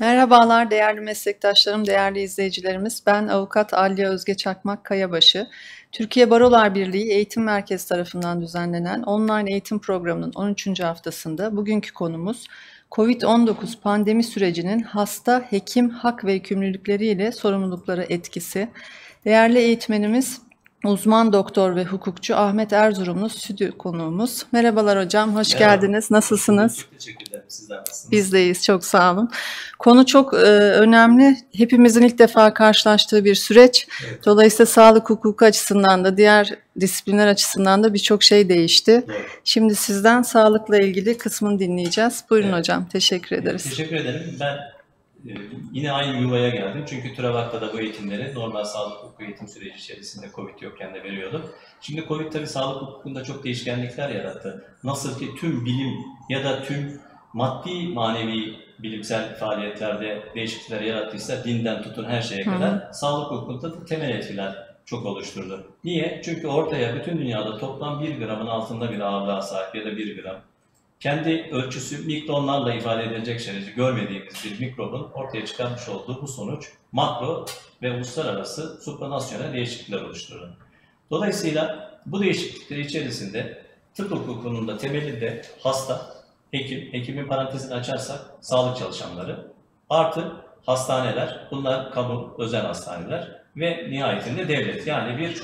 Merhabalar değerli meslektaşlarım, değerli izleyicilerimiz. Ben avukat Aliye Özge Çakmak Kayabaşı. Türkiye Barolar Birliği Eğitim Merkezi tarafından düzenlenen online eğitim programının 13. haftasında bugünkü konumuz COVID-19 pandemi sürecinin hasta, hekim, hak ve yükümlülükleri ile sorumluluklara etkisi. Değerli eğitmenimiz Uzman doktor ve hukukçu Ahmet Erzurumlu stüdyo konuğumuz. Merhabalar hocam, hoş Merhaba. geldiniz. Nasılsınız? Teşekkürler sizler nasılsınız? Biz deyiz, çok sağ olun. Konu çok e, önemli. Hepimizin ilk defa karşılaştığı bir süreç. Evet. Dolayısıyla sağlık hukuku açısından da diğer disiplinler açısından da birçok şey değişti. Evet. Şimdi sizden sağlıkla ilgili kısmını dinleyeceğiz. Buyurun evet. hocam, teşekkür ederiz. Teşekkür ederim. Ben ee, yine aynı yuvaya geldim. Çünkü Travat'ta da bu eğitimleri normal sağlık hukuku eğitim süreci içerisinde Covid yokken de veriyordum. Şimdi Covid tabii sağlık hukukunda çok değişkenlikler yarattı. Nasıl ki tüm bilim ya da tüm maddi manevi bilimsel faaliyetlerde değişiklikler yarattıysa dinden tutun her şeye kadar Hı. sağlık hukukunda da temel etkiler çok oluşturdu. Niye? Çünkü ortaya bütün dünyada toplam bir gramın altında bir ağırlığa sahip ya da bir gram kendi ölçüsü mikronlarla ifade edilecek şekilde görmediğimiz bir mikrobun ortaya çıkarmış olduğu bu sonuç makro ve uluslararası supranasyonel değişiklikler oluşturur. Dolayısıyla bu değişiklikler içerisinde tıp hukukunun da temelinde hasta, hekim, hekimin parantezini açarsak sağlık çalışanları, artı hastaneler, bunlar kamu, özel hastaneler ve nihayetinde devlet. Yani bir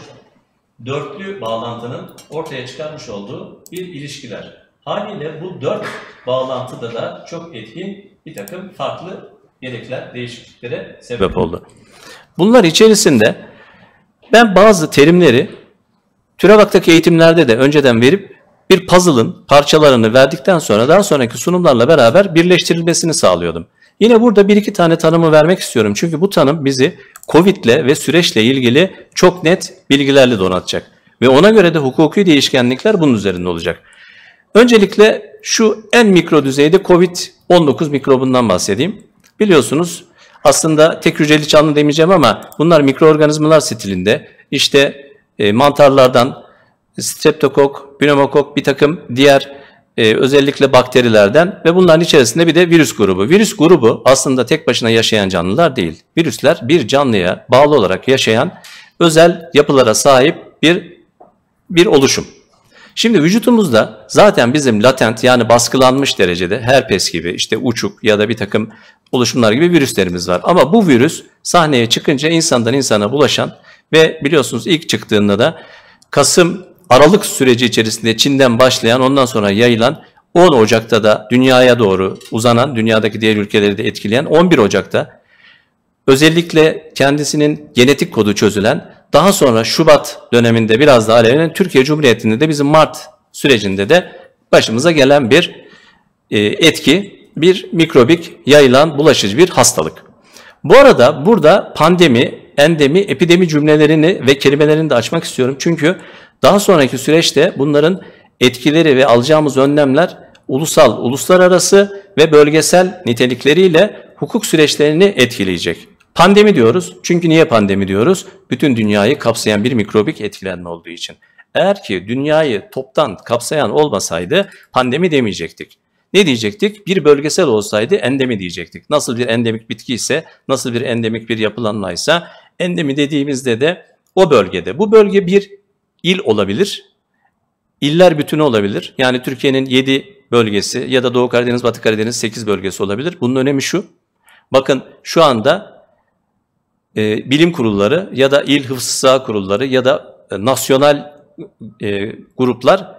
dörtlü bağlantının ortaya çıkarmış olduğu bir ilişkiler Haliyle bu dört bağlantıda da çok etkin bir takım farklı gerekler, değişikliklere sebep oldu. Bunlar içerisinde ben bazı terimleri TÜREVAK'taki eğitimlerde de önceden verip bir puzzle'ın parçalarını verdikten sonra daha sonraki sunumlarla beraber birleştirilmesini sağlıyordum. Yine burada bir iki tane tanımı vermek istiyorum. Çünkü bu tanım bizi COVID'le ve süreçle ilgili çok net bilgilerle donatacak. Ve ona göre de hukuki değişkenlikler bunun üzerinde olacak. Öncelikle şu en mikro düzeyde COVID-19 mikrobundan bahsedeyim. Biliyorsunuz aslında tek hücreli canlı demeyeceğim ama bunlar mikroorganizmalar stilinde. İşte e, mantarlardan streptokok, pneumokok bir takım diğer e, özellikle bakterilerden ve bunların içerisinde bir de virüs grubu. Virüs grubu aslında tek başına yaşayan canlılar değil. Virüsler bir canlıya bağlı olarak yaşayan özel yapılara sahip bir bir oluşum. Şimdi vücutumuzda zaten bizim latent yani baskılanmış derecede herpes gibi işte uçuk ya da bir takım oluşumlar gibi virüslerimiz var. Ama bu virüs sahneye çıkınca insandan insana bulaşan ve biliyorsunuz ilk çıktığında da Kasım Aralık süreci içerisinde Çin'den başlayan ondan sonra yayılan 10 Ocak'ta da dünyaya doğru uzanan, dünyadaki diğer ülkeleri de etkileyen 11 Ocak'ta özellikle kendisinin genetik kodu çözülen daha sonra Şubat döneminde biraz daha alevlenen Türkiye Cumhuriyeti'nde de bizim Mart sürecinde de başımıza gelen bir e, etki, bir mikrobik yayılan bulaşıcı bir hastalık. Bu arada burada pandemi, endemi, epidemi cümlelerini ve kelimelerini de açmak istiyorum. Çünkü daha sonraki süreçte bunların etkileri ve alacağımız önlemler ulusal, uluslararası ve bölgesel nitelikleriyle hukuk süreçlerini etkileyecek. Pandemi diyoruz. Çünkü niye pandemi diyoruz? Bütün dünyayı kapsayan bir mikrobik etkilenme olduğu için. Eğer ki dünyayı toptan kapsayan olmasaydı pandemi demeyecektik. Ne diyecektik? Bir bölgesel olsaydı endemi diyecektik. Nasıl bir endemik bitki ise, nasıl bir endemik bir yapılanmaysa endemi dediğimizde de o bölgede. Bu bölge bir il olabilir, iller bütünü olabilir. Yani Türkiye'nin 7 bölgesi ya da Doğu Karadeniz, Batı Karadeniz 8 bölgesi olabilir. Bunun önemi şu. Bakın şu anda e, bilim kurulları ya da il hıfzı kurulları ya da e, nasyonal e, gruplar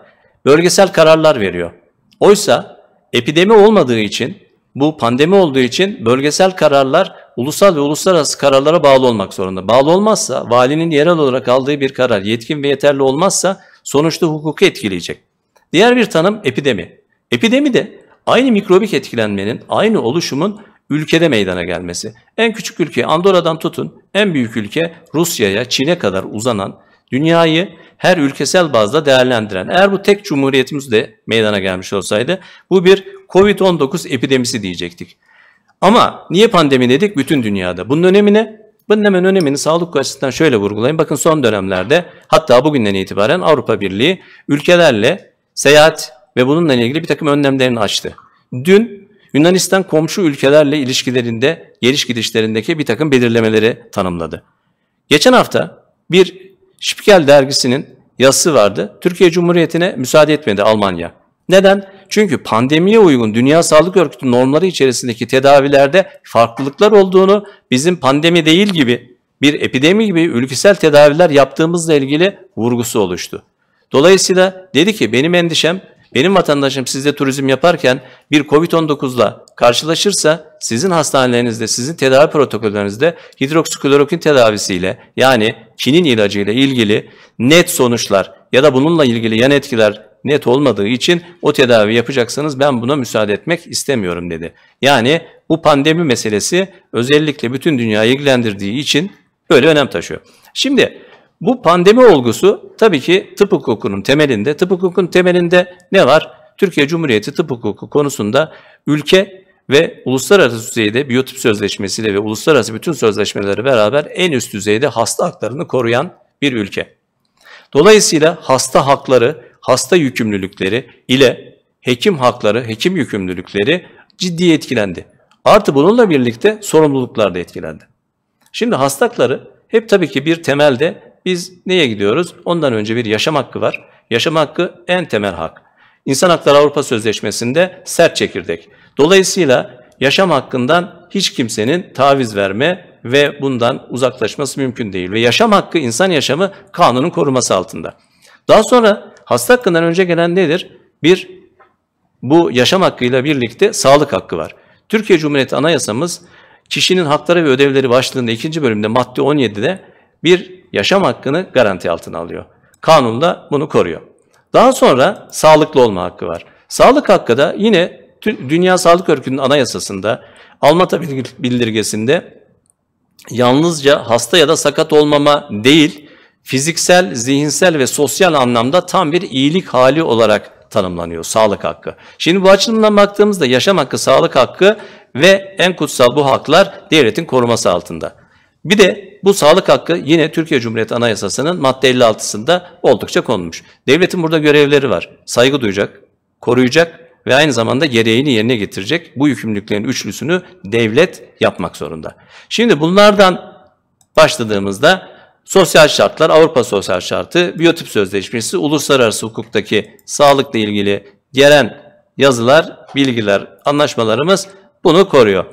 bölgesel kararlar veriyor. Oysa epidemi olmadığı için, bu pandemi olduğu için bölgesel kararlar ulusal ve uluslararası kararlara bağlı olmak zorunda. Bağlı olmazsa, valinin yerel olarak aldığı bir karar yetkin ve yeterli olmazsa sonuçta hukuku etkileyecek. Diğer bir tanım epidemi. Epidemi de aynı mikrobik etkilenmenin, aynı oluşumun ülkede meydana gelmesi. En küçük ülke Andorra'dan tutun en büyük ülke Rusya'ya, Çin'e kadar uzanan dünyayı her ülkesel bazda değerlendiren. Eğer bu tek cumhuriyetimiz de meydana gelmiş olsaydı bu bir Covid-19 epidemisi diyecektik. Ama niye pandemi dedik bütün dünyada? Bunun önemi ne? Bunun hemen önemini sağlık açısından şöyle vurgulayın. Bakın son dönemlerde hatta bugünden itibaren Avrupa Birliği ülkelerle seyahat ve bununla ilgili bir takım önlemlerini açtı. Dün Yunanistan komşu ülkelerle ilişkilerinde geliş gidişlerindeki bir takım belirlemeleri tanımladı. Geçen hafta bir Spiegel dergisinin yazısı vardı. Türkiye Cumhuriyeti'ne müsaade etmedi Almanya. Neden? Çünkü pandemiye uygun Dünya Sağlık Örgütü normları içerisindeki tedavilerde farklılıklar olduğunu, bizim pandemi değil gibi bir epidemi gibi ülkesel tedaviler yaptığımızla ilgili vurgusu oluştu. Dolayısıyla dedi ki benim endişem benim vatandaşım sizde turizm yaparken bir COVID-19'la karşılaşırsa sizin hastanelerinizde, sizin tedavi protokollerinizde hidroksiklorokin tedavisiyle yani Çin'in ilacıyla ilgili net sonuçlar ya da bununla ilgili yan etkiler net olmadığı için o tedavi yapacaksanız ben buna müsaade etmek istemiyorum dedi. Yani bu pandemi meselesi özellikle bütün dünyayı ilgilendirdiği için böyle önem taşıyor. Şimdi bu pandemi olgusu tabii ki tıp hukukunun temelinde. Tıp hukukunun temelinde ne var? Türkiye Cumhuriyeti tıp hukuku konusunda ülke ve uluslararası düzeyde biyotip sözleşmesiyle ve uluslararası bütün sözleşmeleri beraber en üst düzeyde hasta haklarını koruyan bir ülke. Dolayısıyla hasta hakları, hasta yükümlülükleri ile hekim hakları, hekim yükümlülükleri ciddi etkilendi. Artı bununla birlikte sorumluluklar da etkilendi. Şimdi hastakları hep tabii ki bir temelde biz neye gidiyoruz? Ondan önce bir yaşam hakkı var. Yaşam hakkı en temel hak. İnsan Hakları Avrupa Sözleşmesi'nde sert çekirdek. Dolayısıyla yaşam hakkından hiç kimsenin taviz verme ve bundan uzaklaşması mümkün değil. Ve yaşam hakkı, insan yaşamı kanunun koruması altında. Daha sonra hasta hakkından önce gelen nedir? Bir, bu yaşam hakkıyla birlikte sağlık hakkı var. Türkiye Cumhuriyeti Anayasamız kişinin hakları ve ödevleri başlığında ikinci bölümde madde 17'de bir yaşam hakkını garanti altına alıyor. Kanun da bunu koruyor. Daha sonra sağlıklı olma hakkı var. Sağlık hakkı da yine Dünya Sağlık Örgütü'nün anayasasında, Almata bildirgesinde yalnızca hasta ya da sakat olmama değil, fiziksel, zihinsel ve sosyal anlamda tam bir iyilik hali olarak tanımlanıyor sağlık hakkı. Şimdi bu açılımdan baktığımızda yaşam hakkı, sağlık hakkı ve en kutsal bu haklar devletin koruması altında. Bir de bu sağlık hakkı yine Türkiye Cumhuriyeti Anayasası'nın madde 56'sında oldukça konulmuş. Devletin burada görevleri var. Saygı duyacak, koruyacak ve aynı zamanda gereğini yerine getirecek bu yükümlülüklerin üçlüsünü devlet yapmak zorunda. Şimdi bunlardan başladığımızda sosyal şartlar, Avrupa Sosyal Şartı, Biyotip Sözleşmesi, uluslararası hukuktaki sağlıkla ilgili gelen yazılar, bilgiler, anlaşmalarımız bunu koruyor.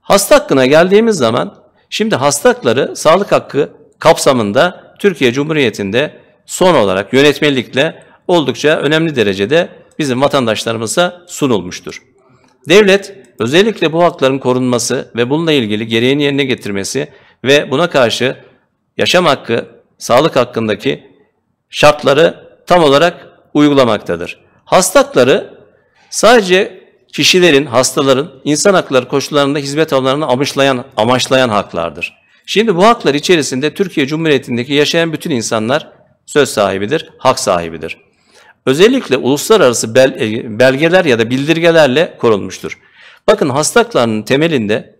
Hasta hakkına geldiğimiz zaman Şimdi hasta sağlık hakkı kapsamında Türkiye Cumhuriyeti'nde son olarak yönetmelikle oldukça önemli derecede bizim vatandaşlarımıza sunulmuştur. Devlet özellikle bu hakların korunması ve bununla ilgili gereğini yerine getirmesi ve buna karşı yaşam hakkı, sağlık hakkındaki şartları tam olarak uygulamaktadır. Hasta sadece kişilerin, hastaların insan hakları koşullarında hizmet alanlarını amaçlayan, amaçlayan haklardır. Şimdi bu haklar içerisinde Türkiye Cumhuriyeti'ndeki yaşayan bütün insanlar söz sahibidir, hak sahibidir. Özellikle uluslararası bel, e, belgeler ya da bildirgelerle korunmuştur. Bakın hastaklarının temelinde,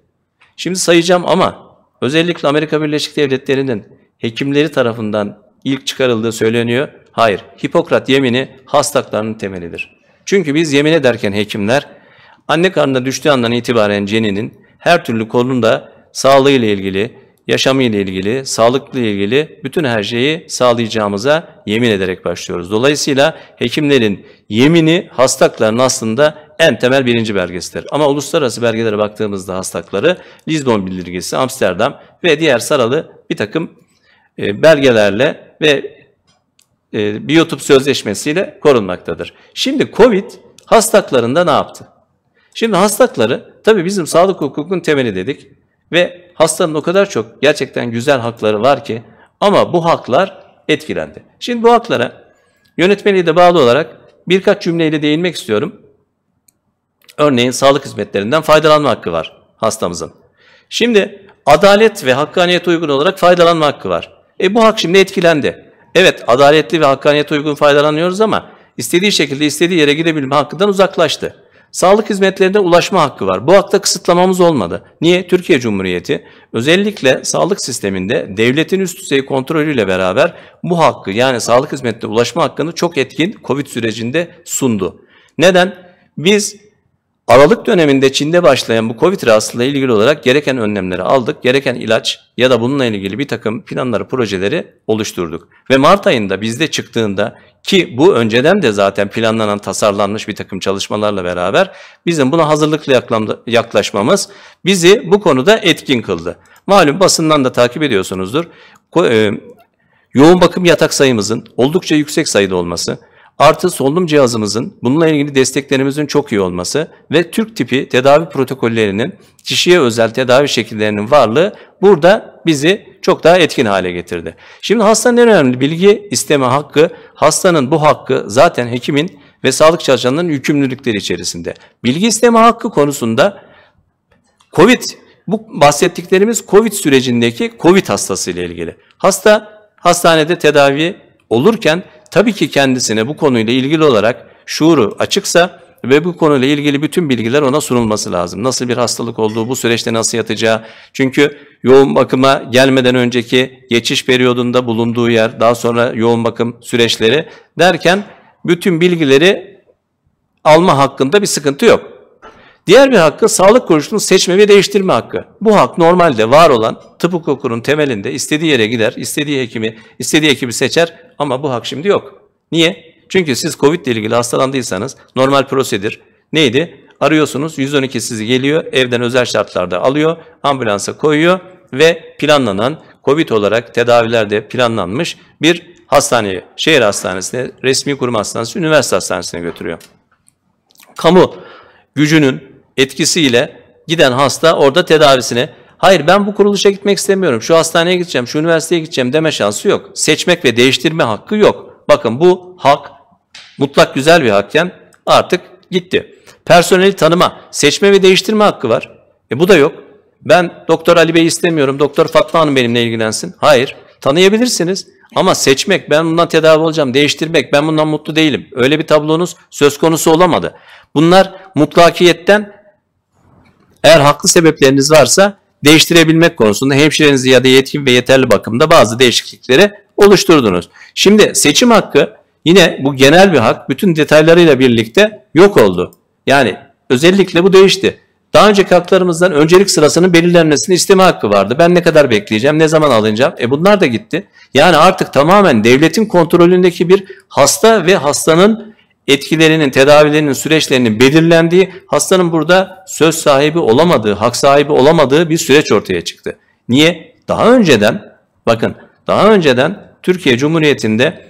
şimdi sayacağım ama özellikle Amerika Birleşik Devletleri'nin hekimleri tarafından ilk çıkarıldığı söyleniyor. Hayır, Hipokrat yemini hastaklarının temelidir. Çünkü biz yemin ederken hekimler Anne karnına düştüğü andan itibaren ceninin her türlü konuda ile ilgili, ile ilgili, sağlıkla ilgili bütün her şeyi sağlayacağımıza yemin ederek başlıyoruz. Dolayısıyla hekimlerin yemini hastakların aslında en temel birinci belgesidir. Ama uluslararası belgelere baktığımızda hastakları Lisbon Bildirgesi, Amsterdam ve diğer saralı bir takım e, belgelerle ve e, biyotop sözleşmesiyle korunmaktadır. Şimdi Covid hastaklarında ne yaptı? Şimdi hastakları tabii bizim sağlık hukukun temeli dedik ve hastanın o kadar çok gerçekten güzel hakları var ki ama bu haklar etkilendi. Şimdi bu haklara yönetmeliğe de bağlı olarak birkaç cümleyle değinmek istiyorum. Örneğin sağlık hizmetlerinden faydalanma hakkı var hastamızın. Şimdi adalet ve hakkaniyet uygun olarak faydalanma hakkı var. E bu hak şimdi etkilendi. Evet adaletli ve hakkaniyet uygun faydalanıyoruz ama istediği şekilde istediği yere gidebilme hakkından uzaklaştı sağlık hizmetlerine ulaşma hakkı var. Bu hakta kısıtlamamız olmadı. Niye? Türkiye Cumhuriyeti özellikle sağlık sisteminde devletin üst düzey kontrolüyle beraber bu hakkı yani sağlık hizmetine ulaşma hakkını çok etkin Covid sürecinde sundu. Neden? Biz Aralık döneminde Çin'de başlayan bu Covid rahatsızlığıyla ilgili olarak gereken önlemleri aldık, gereken ilaç ya da bununla ilgili bir takım planları, projeleri oluşturduk. Ve Mart ayında bizde çıktığında ki bu önceden de zaten planlanan, tasarlanmış bir takım çalışmalarla beraber bizim buna hazırlıklı yaklaşmamız bizi bu konuda etkin kıldı. Malum basından da takip ediyorsunuzdur. E, yoğun bakım yatak sayımızın oldukça yüksek sayıda olması, Artı solunum cihazımızın bununla ilgili desteklerimizin çok iyi olması ve Türk tipi tedavi protokollerinin kişiye özel tedavi şekillerinin varlığı burada bizi çok daha etkin hale getirdi. Şimdi hastanın en önemli bilgi isteme hakkı, hastanın bu hakkı zaten hekimin ve sağlık çalışanlarının yükümlülükleri içerisinde. Bilgi isteme hakkı konusunda COVID, bu bahsettiklerimiz COVID sürecindeki COVID hastası ile ilgili. Hasta hastanede tedavi olurken tabii ki kendisine bu konuyla ilgili olarak şuuru açıksa ve bu konuyla ilgili bütün bilgiler ona sunulması lazım. Nasıl bir hastalık olduğu, bu süreçte nasıl yatacağı. Çünkü yoğun bakıma gelmeden önceki geçiş periyodunda bulunduğu yer, daha sonra yoğun bakım süreçleri derken bütün bilgileri alma hakkında bir sıkıntı yok. Diğer bir hakkı sağlık kuruluşunu seçme ve değiştirme hakkı. Bu hak normalde var olan tıp hukukunun temelinde istediği yere gider, istediği hekimi, istediği hekimi seçer ama bu hak şimdi yok. Niye? Çünkü siz Covid ile ilgili hastalandıysanız normal prosedür neydi? Arıyorsunuz 112 sizi geliyor, evden özel şartlarda alıyor, ambulansa koyuyor ve planlanan COVID olarak tedavilerde planlanmış bir hastaneye, şehir hastanesine, resmi kurum hastanesi, üniversite hastanesine götürüyor. Kamu gücünün etkisiyle giden hasta orada tedavisine hayır ben bu kuruluşa gitmek istemiyorum, şu hastaneye gideceğim, şu üniversiteye gideceğim deme şansı yok. Seçmek ve değiştirme hakkı yok. Bakın bu hak mutlak güzel bir hakken artık gitti. Personeli tanıma, seçme ve değiştirme hakkı var. E bu da yok. Ben Doktor Ali Bey istemiyorum, Doktor Fatma Hanım benimle ilgilensin. Hayır, tanıyabilirsiniz. Ama seçmek, ben bundan tedavi olacağım, değiştirmek, ben bundan mutlu değilim. Öyle bir tablonuz söz konusu olamadı. Bunlar mutlakiyetten eğer haklı sebepleriniz varsa değiştirebilmek konusunda hemşirenizi ya da yetkin ve yeterli bakımda bazı değişiklikleri oluşturdunuz. Şimdi seçim hakkı yine bu genel bir hak bütün detaylarıyla birlikte yok oldu. Yani özellikle bu değişti. Daha önce haklarımızdan öncelik sırasının belirlenmesini isteme hakkı vardı. Ben ne kadar bekleyeceğim, ne zaman alınacağım? E bunlar da gitti. Yani artık tamamen devletin kontrolündeki bir hasta ve hastanın etkilerinin, tedavilerinin, süreçlerinin belirlendiği, hastanın burada söz sahibi olamadığı, hak sahibi olamadığı bir süreç ortaya çıktı. Niye? Daha önceden, bakın daha önceden Türkiye Cumhuriyeti'nde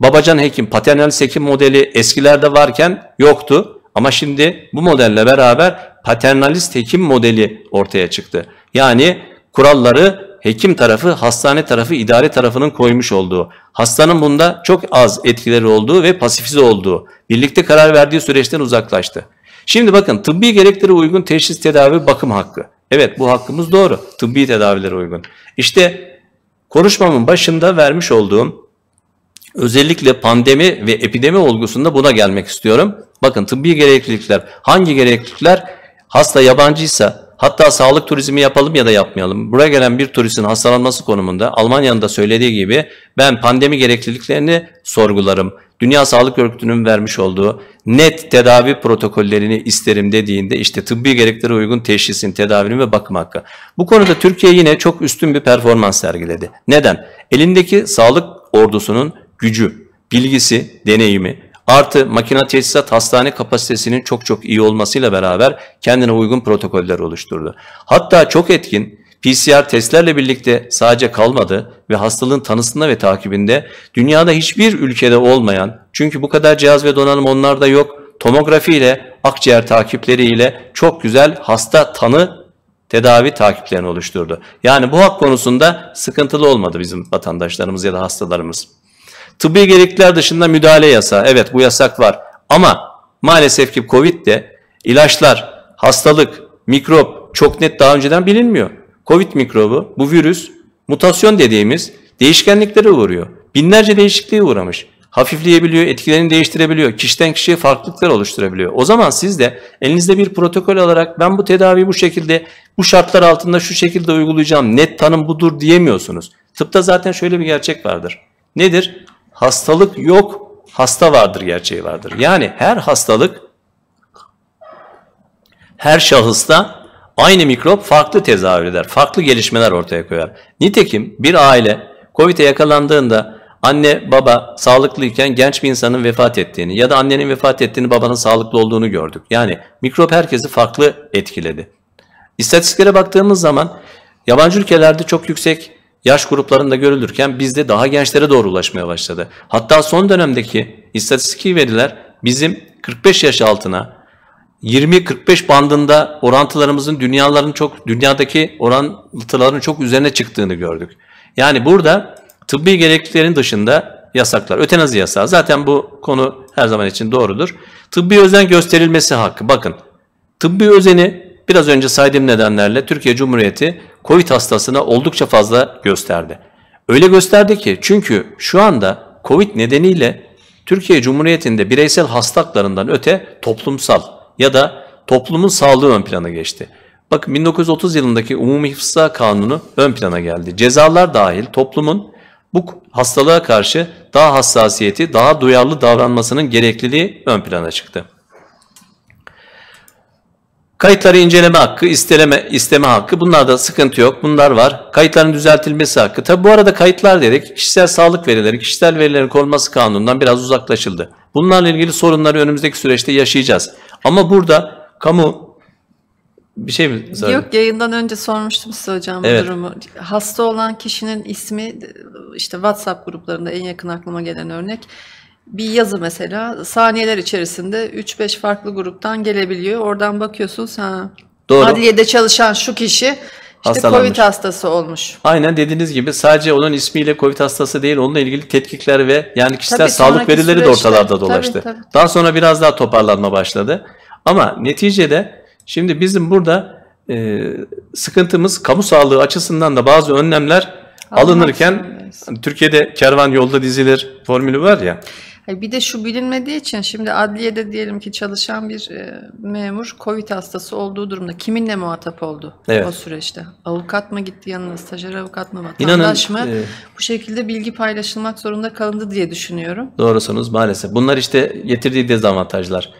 babacan hekim, paternal hekim modeli eskilerde varken yoktu. Ama şimdi bu modelle beraber paternalist hekim modeli ortaya çıktı. Yani kuralları hekim tarafı, hastane tarafı, idare tarafının koymuş olduğu, hastanın bunda çok az etkileri olduğu ve pasifize olduğu, birlikte karar verdiği süreçten uzaklaştı. Şimdi bakın tıbbi gereklere uygun teşhis tedavi bakım hakkı. Evet bu hakkımız doğru. Tıbbi tedavilere uygun. İşte konuşmamın başında vermiş olduğum özellikle pandemi ve epidemi olgusunda buna gelmek istiyorum. Bakın tıbbi gereklilikler hangi gereklilikler hasta yabancıysa Hatta sağlık turizmi yapalım ya da yapmayalım. Buraya gelen bir turistin hastalanması konumunda Almanya'nın da söylediği gibi ben pandemi gerekliliklerini sorgularım. Dünya Sağlık Örgütü'nün vermiş olduğu net tedavi protokollerini isterim dediğinde işte tıbbi gereklere uygun teşhisin, tedavinin ve bakım hakkı. Bu konuda Türkiye yine çok üstün bir performans sergiledi. Neden? Elindeki sağlık ordusunun gücü, bilgisi, deneyimi, Artı makina tesisat hastane kapasitesinin çok çok iyi olmasıyla beraber kendine uygun protokoller oluşturdu. Hatta çok etkin PCR testlerle birlikte sadece kalmadı ve hastalığın tanısında ve takibinde dünyada hiçbir ülkede olmayan çünkü bu kadar cihaz ve donanım onlarda yok tomografi ile akciğer takipleri ile çok güzel hasta tanı tedavi takiplerini oluşturdu. Yani bu hak konusunda sıkıntılı olmadı bizim vatandaşlarımız ya da hastalarımız. Tıbbi gerekler dışında müdahale yasağı. Evet bu yasak var. Ama maalesef ki Covid de ilaçlar, hastalık, mikrop çok net daha önceden bilinmiyor. Covid mikrobu, bu virüs mutasyon dediğimiz değişkenliklere uğruyor. Binlerce değişikliğe uğramış. Hafifleyebiliyor, etkilerini değiştirebiliyor. Kişiden kişiye farklılıklar oluşturabiliyor. O zaman siz de elinizde bir protokol alarak ben bu tedaviyi bu şekilde, bu şartlar altında şu şekilde uygulayacağım. Net tanım budur diyemiyorsunuz. Tıpta zaten şöyle bir gerçek vardır. Nedir? hastalık yok, hasta vardır gerçeği vardır. Yani her hastalık, her şahısta aynı mikrop farklı tezahür eder, farklı gelişmeler ortaya koyar. Nitekim bir aile COVID'e yakalandığında anne baba sağlıklıyken genç bir insanın vefat ettiğini ya da annenin vefat ettiğini babanın sağlıklı olduğunu gördük. Yani mikrop herkesi farklı etkiledi. İstatistiklere baktığımız zaman yabancı ülkelerde çok yüksek yaş gruplarında görülürken bizde daha gençlere doğru ulaşmaya başladı. Hatta son dönemdeki istatistik veriler bizim 45 yaş altına 20-45 bandında orantılarımızın dünyaların çok dünyadaki orantıların çok üzerine çıktığını gördük. Yani burada tıbbi gerekliliklerin dışında yasaklar, ötenazi yasağı zaten bu konu her zaman için doğrudur. Tıbbi özen gösterilmesi hakkı. Bakın tıbbi özeni biraz önce saydığım nedenlerle Türkiye Cumhuriyeti COVID hastasına oldukça fazla gösterdi. Öyle gösterdi ki çünkü şu anda COVID nedeniyle Türkiye Cumhuriyeti'nde bireysel hastalıklarından öte toplumsal ya da toplumun sağlığı ön plana geçti. Bakın 1930 yılındaki Umumi Hıfzıha Kanunu ön plana geldi. Cezalar dahil toplumun bu hastalığa karşı daha hassasiyeti, daha duyarlı davranmasının gerekliliği ön plana çıktı. Kayıtları inceleme hakkı, isteleme, isteme hakkı bunlarda sıkıntı yok. Bunlar var. Kayıtların düzeltilmesi hakkı. Tabi bu arada kayıtlar dedik kişisel sağlık verileri, kişisel verilerin korunması kanunundan biraz uzaklaşıldı. Bunlarla ilgili sorunları önümüzdeki süreçte yaşayacağız. Ama burada kamu bir şey mi? Zaten? Yok yayından önce sormuştum size hocam evet. bu durumu. Hasta olan kişinin ismi işte WhatsApp gruplarında en yakın aklıma gelen örnek bir yazı mesela saniyeler içerisinde 3-5 farklı gruptan gelebiliyor. Oradan bakıyorsun sen Doğru. Adliyede çalışan şu kişi işte Covid hastası olmuş. Aynen dediğiniz gibi sadece onun ismiyle Covid hastası değil onunla ilgili tetkikler ve yani kişisel tabii, sağlık verileri süreçte, de ortalarda dolaştı. Tabii, tabii. Daha sonra biraz daha toparlanma başladı. Ama neticede şimdi bizim burada e, sıkıntımız kamu sağlığı açısından da bazı önlemler Alınmak alınırken diyorsun. Hani Türkiye'de kervan yolda dizilir formülü var ya. Bir de şu bilinmediği için şimdi adliyede diyelim ki çalışan bir e, memur Covid hastası olduğu durumda kiminle muhatap oldu evet. o süreçte? Avukat mı gitti yanına, stajyer avukat mı, vatandaş İnanın, mı? E... Bu şekilde bilgi paylaşılmak zorunda kalındı diye düşünüyorum. Doğrusunuz maalesef. Bunlar işte getirdiği dezavantajlar.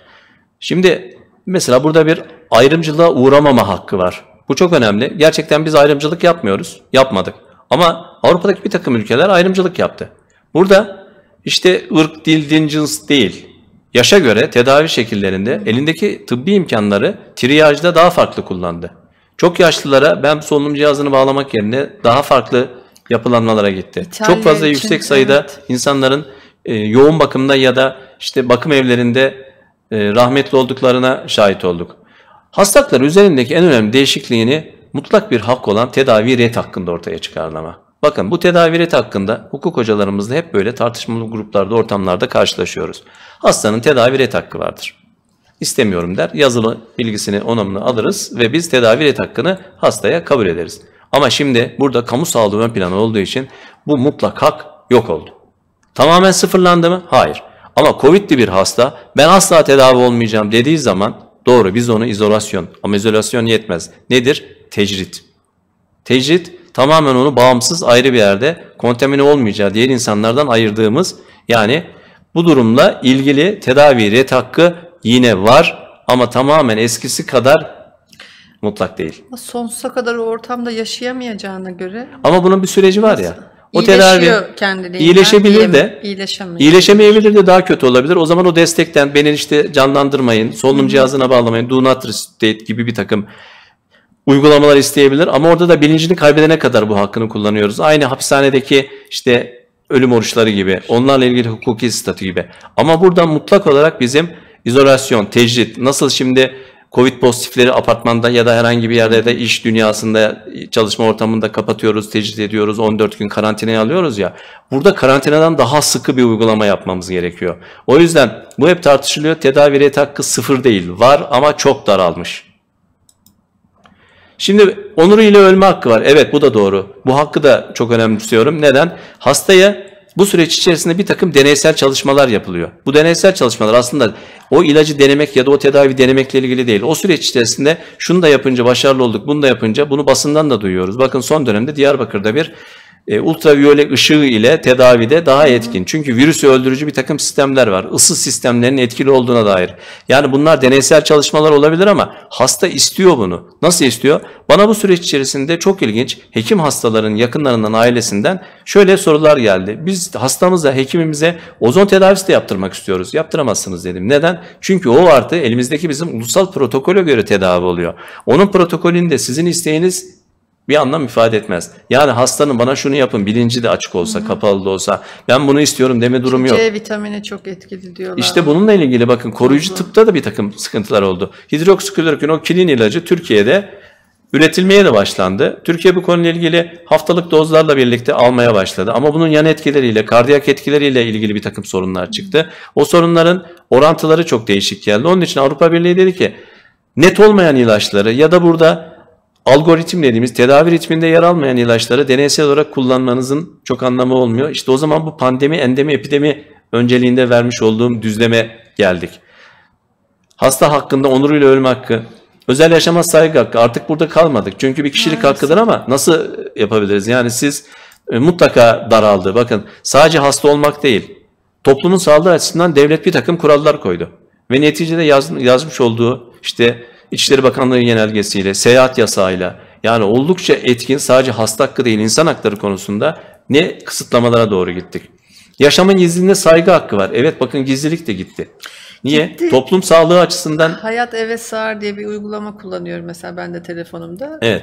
Şimdi mesela burada bir ayrımcılığa uğramama hakkı var. Bu çok önemli. Gerçekten biz ayrımcılık yapmıyoruz. Yapmadık. Ama Avrupa'daki bir takım ülkeler ayrımcılık yaptı. Burada işte ırk, dil, din, cins değil. Yaşa göre tedavi şekillerinde elindeki tıbbi imkanları triyajda daha farklı kullandı. Çok yaşlılara ben solunum cihazını bağlamak yerine daha farklı yapılanmalara gitti. İtalya Çok fazla için, yüksek sayıda evet. insanların e, yoğun bakımda ya da işte bakım evlerinde e, rahmetli olduklarına şahit olduk. Hastalıklar üzerindeki en önemli değişikliğini mutlak bir hak olan tedavi ret hakkında ortaya çıkarlama. Bakın bu tedavi ret hakkında hukuk hocalarımızla hep böyle tartışmalı gruplarda, ortamlarda karşılaşıyoruz. Hastanın tedavi ret hakkı vardır. İstemiyorum der, yazılı bilgisini, onamını alırız ve biz tedavi ret hakkını hastaya kabul ederiz. Ama şimdi burada kamu sağlığı ön planı olduğu için bu mutlak hak yok oldu. Tamamen sıfırlandı mı? Hayır. Ama Covid'li bir hasta ben asla tedavi olmayacağım dediği zaman doğru biz onu izolasyon ama izolasyon yetmez. Nedir? tecrit. Tecrit tamamen onu bağımsız ayrı bir yerde kontamine olmayacağı diğer insanlardan ayırdığımız yani bu durumla ilgili tedavi ret hakkı yine var ama tamamen eskisi kadar mutlak değil. Sonsuza kadar o ortamda yaşayamayacağına göre. Ama bunun bir süreci var ya. O tedavi iyileşebilir de iyileşemeyebilir de daha kötü olabilir. O zaman o destekten beni işte canlandırmayın, solunum cihazına bağlamayın, do not resuscitate gibi bir takım uygulamalar isteyebilir ama orada da bilincini kaybedene kadar bu hakkını kullanıyoruz. Aynı hapishanedeki işte ölüm oruçları gibi, onlarla ilgili hukuki statü gibi. Ama burada mutlak olarak bizim izolasyon, tecrit, nasıl şimdi Covid pozitifleri apartmanda ya da herhangi bir yerde de iş dünyasında, e, çalışma ortamında kapatıyoruz, tecrit ediyoruz, 14 gün karantinaya alıyoruz ya. Burada karantinadan daha sıkı bir uygulama yapmamız gerekiyor. O yüzden bu hep tartışılıyor. Tedavi ret hakkı sıfır değil, var ama çok daralmış. Şimdi onuru ile ölme hakkı var. Evet bu da doğru. Bu hakkı da çok önemsiyorum. Neden? Hastaya bu süreç içerisinde bir takım deneysel çalışmalar yapılıyor. Bu deneysel çalışmalar aslında o ilacı denemek ya da o tedavi denemekle ilgili değil. O süreç içerisinde şunu da yapınca başarılı olduk, bunu da yapınca bunu basından da duyuyoruz. Bakın son dönemde Diyarbakır'da bir e, ultraviyole ışığı ile tedavide daha etkin. Çünkü virüsü öldürücü bir takım sistemler var. Isı sistemlerinin etkili olduğuna dair. Yani bunlar deneysel çalışmalar olabilir ama hasta istiyor bunu. Nasıl istiyor? Bana bu süreç içerisinde çok ilginç hekim hastaların yakınlarından, ailesinden şöyle sorular geldi. Biz hastamıza, hekimimize ozon tedavisi de yaptırmak istiyoruz. Yaptıramazsınız dedim. Neden? Çünkü o artı elimizdeki bizim ulusal protokole göre tedavi oluyor. Onun protokolünde sizin isteğiniz bir anlam ifade etmez. Yani hastanın bana şunu yapın bilinci de açık olsa, Hı-hı. kapalı da olsa ben bunu istiyorum deme durumu yok. C vitamini çok etkili diyorlar. İşte bununla ilgili bakın koruyucu Hı-hı. tıpta da bir takım sıkıntılar oldu. Hidroksiklorokin o kilin ilacı Türkiye'de üretilmeye de başlandı. Türkiye bu konuyla ilgili haftalık dozlarla birlikte almaya başladı. Ama bunun yan etkileriyle, kardiyak etkileriyle ilgili bir takım sorunlar çıktı. O sorunların orantıları çok değişik geldi. Onun için Avrupa Birliği dedi ki net olmayan ilaçları ya da burada algoritm dediğimiz tedavi ritminde yer almayan ilaçları deneysel olarak kullanmanızın çok anlamı olmuyor. İşte o zaman bu pandemi, endemi, epidemi önceliğinde vermiş olduğum düzleme geldik. Hasta hakkında onuruyla ölme hakkı, özel yaşama saygı hakkı artık burada kalmadık. Çünkü bir kişilik evet. hakkıdır ama nasıl yapabiliriz? Yani siz e, mutlaka daraldı. Bakın sadece hasta olmak değil, toplumun sağlığı açısından devlet bir takım kurallar koydu. Ve neticede yaz, yazmış olduğu işte İçişleri Bakanlığı genelgesiyle, seyahat yasağıyla yani oldukça etkin sadece hasta hakkı değil insan hakları konusunda ne kısıtlamalara doğru gittik. Yaşamın gizliliğine saygı hakkı var. Evet bakın gizlilik de gitti. Niye? Gitti. Toplum sağlığı açısından. Hayat eve sığar diye bir uygulama kullanıyorum mesela ben de telefonumda. Evet.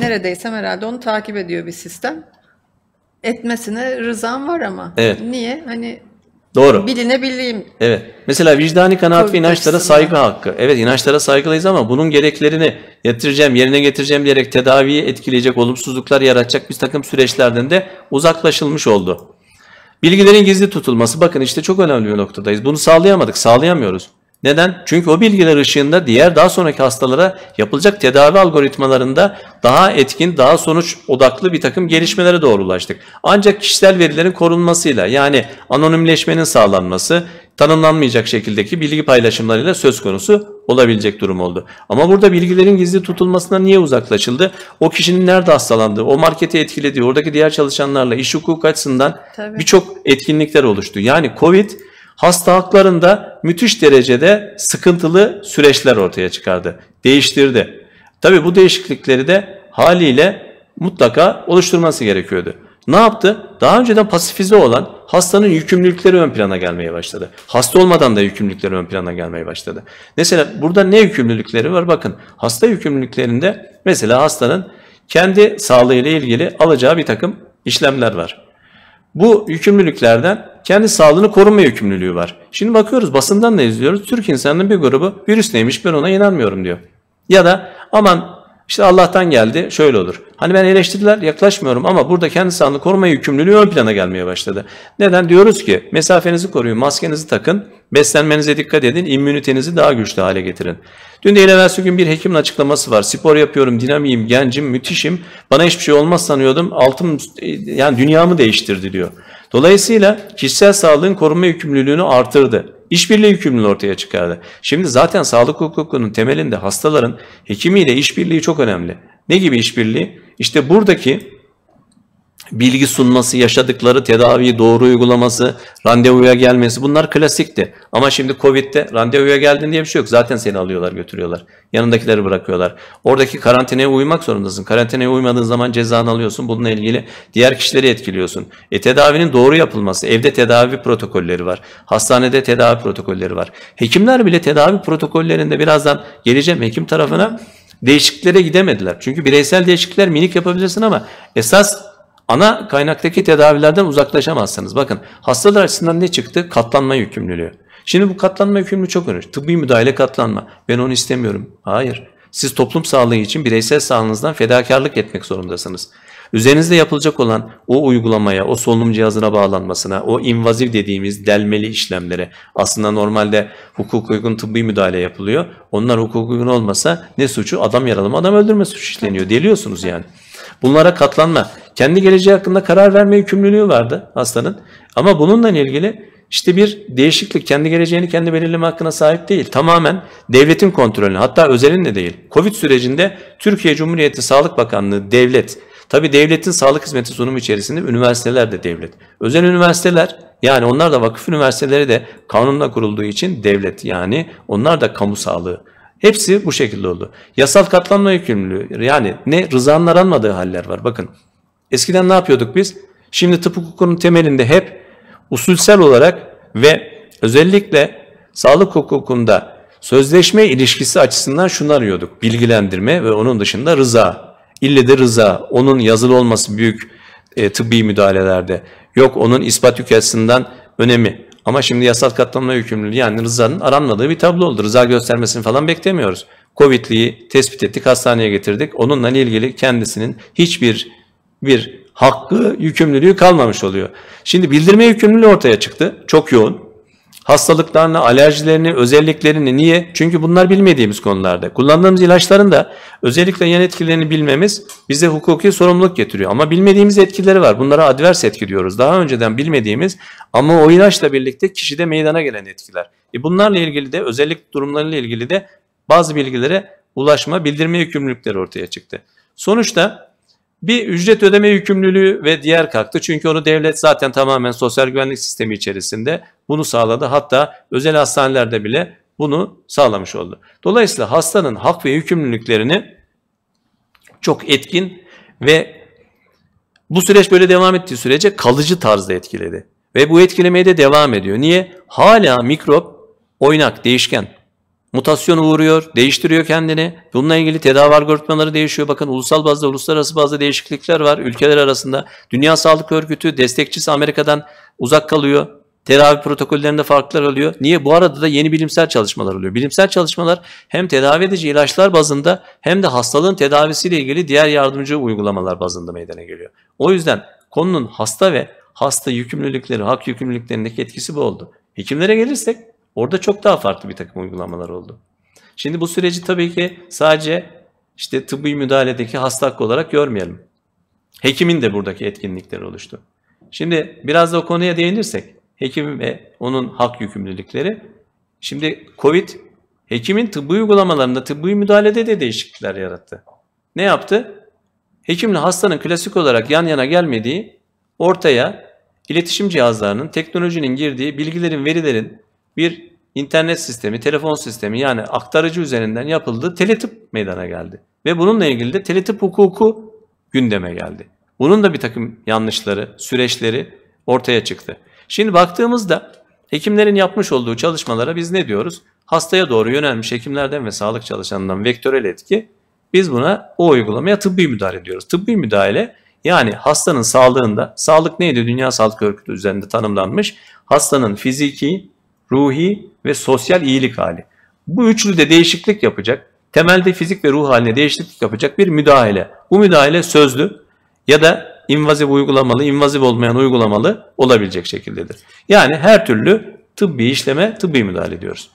Neredeysem herhalde onu takip ediyor bir sistem etmesine rızam var ama. Evet. Niye? Hani Doğru. Bilinebileyim. Evet. Mesela vicdani kanaat ve inançlara saygı hakkı. Evet inançlara saygılıyız ama bunun gereklerini getireceğim, yerine getireceğim diyerek tedaviyi etkileyecek, olumsuzluklar yaratacak bir takım süreçlerden de uzaklaşılmış oldu. Bilgilerin gizli tutulması bakın işte çok önemli bir noktadayız. Bunu sağlayamadık, sağlayamıyoruz. Neden? Çünkü o bilgiler ışığında diğer daha sonraki hastalara yapılacak tedavi algoritmalarında daha etkin, daha sonuç odaklı bir takım gelişmelere doğru ulaştık. Ancak kişisel verilerin korunmasıyla yani anonimleşmenin sağlanması tanımlanmayacak şekildeki bilgi paylaşımlarıyla söz konusu olabilecek durum oldu. Ama burada bilgilerin gizli tutulmasına niye uzaklaşıldı? O kişinin nerede hastalandığı, o marketi etkilediği, oradaki diğer çalışanlarla iş hukuku açısından birçok etkinlikler oluştu. Yani Covid hasta haklarında müthiş derecede sıkıntılı süreçler ortaya çıkardı, değiştirdi. Tabi bu değişiklikleri de haliyle mutlaka oluşturması gerekiyordu. Ne yaptı? Daha önceden pasifize olan hastanın yükümlülükleri ön plana gelmeye başladı. Hasta olmadan da yükümlülükleri ön plana gelmeye başladı. Mesela burada ne yükümlülükleri var? Bakın hasta yükümlülüklerinde mesela hastanın kendi sağlığıyla ilgili alacağı bir takım işlemler var bu yükümlülüklerden kendi sağlığını koruma yükümlülüğü var. Şimdi bakıyoruz basından da izliyoruz. Türk insanının bir grubu virüs neymiş ben ona inanmıyorum diyor. Ya da aman işte Allah'tan geldi şöyle olur. Hani ben eleştirdiler, yaklaşmıyorum ama burada kendi sağlığını koruma yükümlülüğü ön plana gelmeye başladı. Neden? Diyoruz ki mesafenizi koruyun, maskenizi takın, beslenmenize dikkat edin, immünitenizi daha güçlü hale getirin. Dün değil evvelsi gün bir hekimin açıklaması var. Spor yapıyorum, dinamiyim, gencim, müthişim. Bana hiçbir şey olmaz sanıyordum. Altım yani dünyamı değiştirdi diyor. Dolayısıyla kişisel sağlığın koruma yükümlülüğünü artırdı işbirliği yükümlülüğü ortaya çıkardı. Şimdi zaten sağlık hukukunun temelinde hastaların hekimiyle işbirliği çok önemli. Ne gibi işbirliği? İşte buradaki bilgi sunması, yaşadıkları tedaviyi doğru uygulaması, randevuya gelmesi bunlar klasikti. Ama şimdi Covid'de randevuya geldin diye bir şey yok. Zaten seni alıyorlar götürüyorlar. Yanındakileri bırakıyorlar. Oradaki karantinaya uymak zorundasın. Karantinaya uymadığın zaman cezanı alıyorsun. Bununla ilgili diğer kişileri etkiliyorsun. E tedavinin doğru yapılması. Evde tedavi protokolleri var. Hastanede tedavi protokolleri var. Hekimler bile tedavi protokollerinde birazdan geleceğim hekim tarafına değişikliklere gidemediler. Çünkü bireysel değişiklikler minik yapabilirsin ama esas ana kaynaktaki tedavilerden uzaklaşamazsınız. Bakın hastalar açısından ne çıktı? Katlanma yükümlülüğü. Şimdi bu katlanma yükümlülüğü çok önemli. Tıbbi müdahale katlanma. Ben onu istemiyorum. Hayır. Siz toplum sağlığı için bireysel sağlığınızdan fedakarlık etmek zorundasınız. Üzerinizde yapılacak olan o uygulamaya, o solunum cihazına bağlanmasına, o invaziv dediğimiz delmeli işlemlere aslında normalde hukuk uygun tıbbi müdahale yapılıyor. Onlar hukuk uygun olmasa ne suçu? Adam yaralama, adam öldürme suçu işleniyor. Deliyorsunuz yani. Bunlara katlanma. Kendi geleceği hakkında karar verme yükümlülüğü vardı hastanın. Ama bununla ilgili işte bir değişiklik kendi geleceğini kendi belirleme hakkına sahip değil. Tamamen devletin kontrolüne hatta özelin de değil. Covid sürecinde Türkiye Cumhuriyeti Sağlık Bakanlığı devlet Tabi devletin sağlık hizmeti sunumu içerisinde üniversiteler de devlet. Özel üniversiteler yani onlar da vakıf üniversiteleri de kanunla kurulduğu için devlet yani onlar da kamu sağlığı Hepsi bu şekilde oldu. Yasal katlanma yükümlülüğü yani ne rızanın aranmadığı haller var bakın. Eskiden ne yapıyorduk biz? Şimdi tıp hukukunun temelinde hep usulsel olarak ve özellikle sağlık hukukunda sözleşme ilişkisi açısından şunu arıyorduk. Bilgilendirme ve onun dışında rıza. İlle de rıza. Onun yazılı olması büyük e, tıbbi müdahalelerde. Yok onun ispat yük açısından önemi. Ama şimdi yasal katlamına yükümlülüğü yani rızanın aranmadığı bir tablo oldu. Rıza göstermesini falan beklemiyoruz. Covid'liyi tespit ettik, hastaneye getirdik. Onunla ilgili kendisinin hiçbir bir hakkı, yükümlülüğü kalmamış oluyor. Şimdi bildirme yükümlülüğü ortaya çıktı. Çok yoğun hastalıklarını, alerjilerini, özelliklerini. Niye? Çünkü bunlar bilmediğimiz konularda. Kullandığımız ilaçların da özellikle yan etkilerini bilmemiz bize hukuki sorumluluk getiriyor. Ama bilmediğimiz etkileri var. Bunlara advers etki diyoruz. Daha önceden bilmediğimiz ama o ilaçla birlikte kişide meydana gelen etkiler. E bunlarla ilgili de özellik durumlarıyla ilgili de bazı bilgilere ulaşma, bildirme yükümlülükleri ortaya çıktı. Sonuçta bir ücret ödeme yükümlülüğü ve diğer kalktı. Çünkü onu devlet zaten tamamen sosyal güvenlik sistemi içerisinde bunu sağladı. Hatta özel hastanelerde bile bunu sağlamış oldu. Dolayısıyla hastanın hak ve yükümlülüklerini çok etkin ve bu süreç böyle devam ettiği sürece kalıcı tarzda etkiledi. Ve bu etkilemeye de devam ediyor. Niye? Hala mikrop oynak, değişken mutasyon uğruyor, değiştiriyor kendini. Bununla ilgili tedavi algoritmaları değişiyor. Bakın ulusal bazda, uluslararası bazda değişiklikler var ülkeler arasında. Dünya Sağlık Örgütü destekçisi Amerika'dan uzak kalıyor. Tedavi protokollerinde farklar oluyor. Niye? Bu arada da yeni bilimsel çalışmalar oluyor. Bilimsel çalışmalar hem tedavi edici ilaçlar bazında hem de hastalığın tedavisiyle ilgili diğer yardımcı uygulamalar bazında meydana geliyor. O yüzden konunun hasta ve hasta yükümlülükleri, hak yükümlülüklerindeki etkisi bu oldu. Hekimlere gelirsek Orada çok daha farklı bir takım uygulamalar oldu. Şimdi bu süreci tabii ki sadece işte tıbbi müdahaledeki hasta hakkı olarak görmeyelim. Hekimin de buradaki etkinlikleri oluştu. Şimdi biraz da o konuya değinirsek hekim ve onun hak yükümlülükleri. Şimdi Covid hekimin tıbbi uygulamalarında tıbbi müdahalede de değişiklikler yarattı. Ne yaptı? Hekimle hastanın klasik olarak yan yana gelmediği ortaya iletişim cihazlarının, teknolojinin girdiği, bilgilerin, verilerin bir internet sistemi, telefon sistemi yani aktarıcı üzerinden yapıldığı teletip meydana geldi. Ve bununla ilgili de teletip hukuku gündeme geldi. Bunun da bir takım yanlışları, süreçleri ortaya çıktı. Şimdi baktığımızda hekimlerin yapmış olduğu çalışmalara biz ne diyoruz? Hastaya doğru yönelmiş hekimlerden ve sağlık çalışanından vektörel etki. Biz buna o uygulamaya tıbbi müdahale diyoruz. Tıbbi müdahale yani hastanın sağlığında, sağlık neydi? Dünya Sağlık Örgütü üzerinde tanımlanmış. Hastanın fiziki, ruhi ve sosyal iyilik hali. Bu üçlü de değişiklik yapacak, temelde fizik ve ruh haline değişiklik yapacak bir müdahale. Bu müdahale sözlü ya da invaziv uygulamalı, invaziv olmayan uygulamalı olabilecek şekildedir. Yani her türlü tıbbi işleme, tıbbi müdahale diyoruz.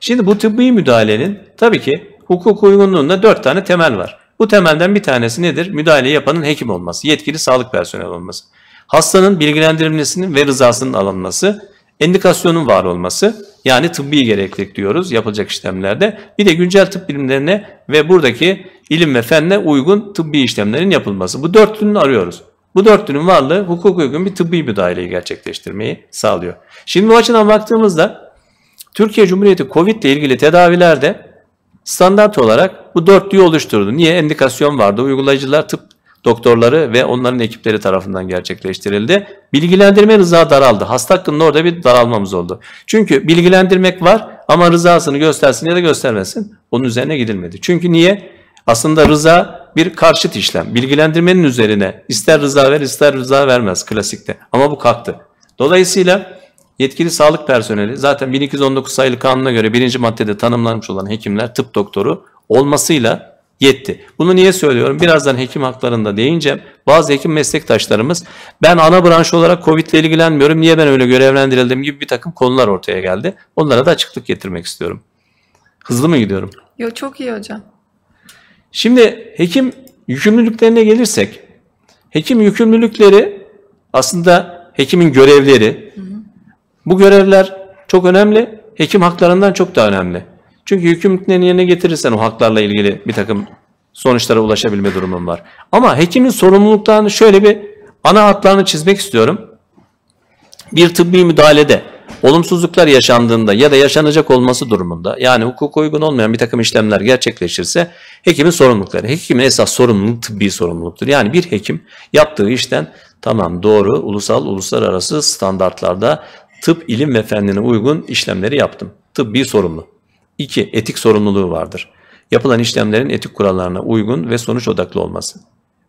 Şimdi bu tıbbi müdahalenin tabii ki hukuk uygunluğunda dört tane temel var. Bu temelden bir tanesi nedir? Müdahale yapanın hekim olması, yetkili sağlık personeli olması. Hastanın bilgilendirilmesinin ve rızasının alınması, Endikasyonun var olması yani tıbbi gereklilik diyoruz yapılacak işlemlerde. Bir de güncel tıp bilimlerine ve buradaki ilim ve fenle uygun tıbbi işlemlerin yapılması. Bu dörtlünü arıyoruz. Bu dörtlünün varlığı hukuk uygun bir tıbbi müdahaleyi gerçekleştirmeyi sağlıyor. Şimdi bu açıdan baktığımızda Türkiye Cumhuriyeti Covid ile ilgili tedavilerde standart olarak bu dörtlüyü oluşturdu. Niye? Endikasyon vardı. Uygulayıcılar tıp doktorları ve onların ekipleri tarafından gerçekleştirildi. Bilgilendirme rıza daraldı. Hasta hakkında orada bir daralmamız oldu. Çünkü bilgilendirmek var ama rızasını göstersin ya da göstermesin. Onun üzerine gidilmedi. Çünkü niye? Aslında rıza bir karşıt işlem. Bilgilendirmenin üzerine ister rıza ver ister rıza vermez klasikte. Ama bu kalktı. Dolayısıyla yetkili sağlık personeli zaten 1219 sayılı kanuna göre birinci maddede tanımlanmış olan hekimler, tıp doktoru olmasıyla yetti. Bunu niye söylüyorum? Birazdan hekim haklarında deyince bazı hekim meslektaşlarımız ben ana branş olarak Covid ile ilgilenmiyorum. Niye ben öyle görevlendirildim gibi bir takım konular ortaya geldi. Onlara da açıklık getirmek istiyorum. Hızlı mı gidiyorum? Yo çok iyi hocam. Şimdi hekim yükümlülüklerine gelirsek hekim yükümlülükleri aslında hekimin görevleri. Hı hı. Bu görevler çok önemli. Hekim haklarından çok daha önemli. Çünkü yükümlülüklerini yerine getirirsen o haklarla ilgili bir takım sonuçlara ulaşabilme durumum var. Ama hekimin sorumluluklarını şöyle bir ana hatlarını çizmek istiyorum. Bir tıbbi müdahalede olumsuzluklar yaşandığında ya da yaşanacak olması durumunda yani hukuk uygun olmayan bir takım işlemler gerçekleşirse hekimin sorumlulukları. Hekimin esas sorumluluğu tıbbi sorumluluktur. Yani bir hekim yaptığı işten tamam doğru ulusal uluslararası standartlarda tıp ilim ve fendine uygun işlemleri yaptım. Tıbbi sorumlu. 2. Etik sorumluluğu vardır. Yapılan işlemlerin etik kurallarına uygun ve sonuç odaklı olması.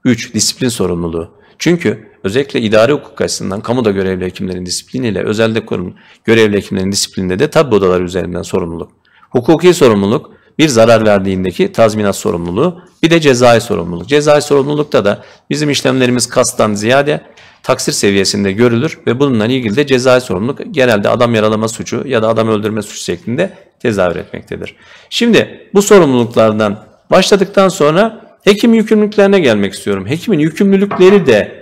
3. Disiplin sorumluluğu. Çünkü özellikle idari hukuk açısından kamuda görevli hekimlerin disipliniyle özelde kurum görevli hekimlerin disiplininde de tab odaları üzerinden sorumluluk. Hukuki sorumluluk bir zarar verdiğindeki tazminat sorumluluğu bir de cezai sorumluluk. Cezai sorumlulukta da bizim işlemlerimiz kastan ziyade taksir seviyesinde görülür ve bununla ilgili de cezai sorumluluk genelde adam yaralama suçu ya da adam öldürme suçu şeklinde tezahür etmektedir. Şimdi bu sorumluluklardan başladıktan sonra hekim yükümlülüklerine gelmek istiyorum. Hekimin yükümlülükleri de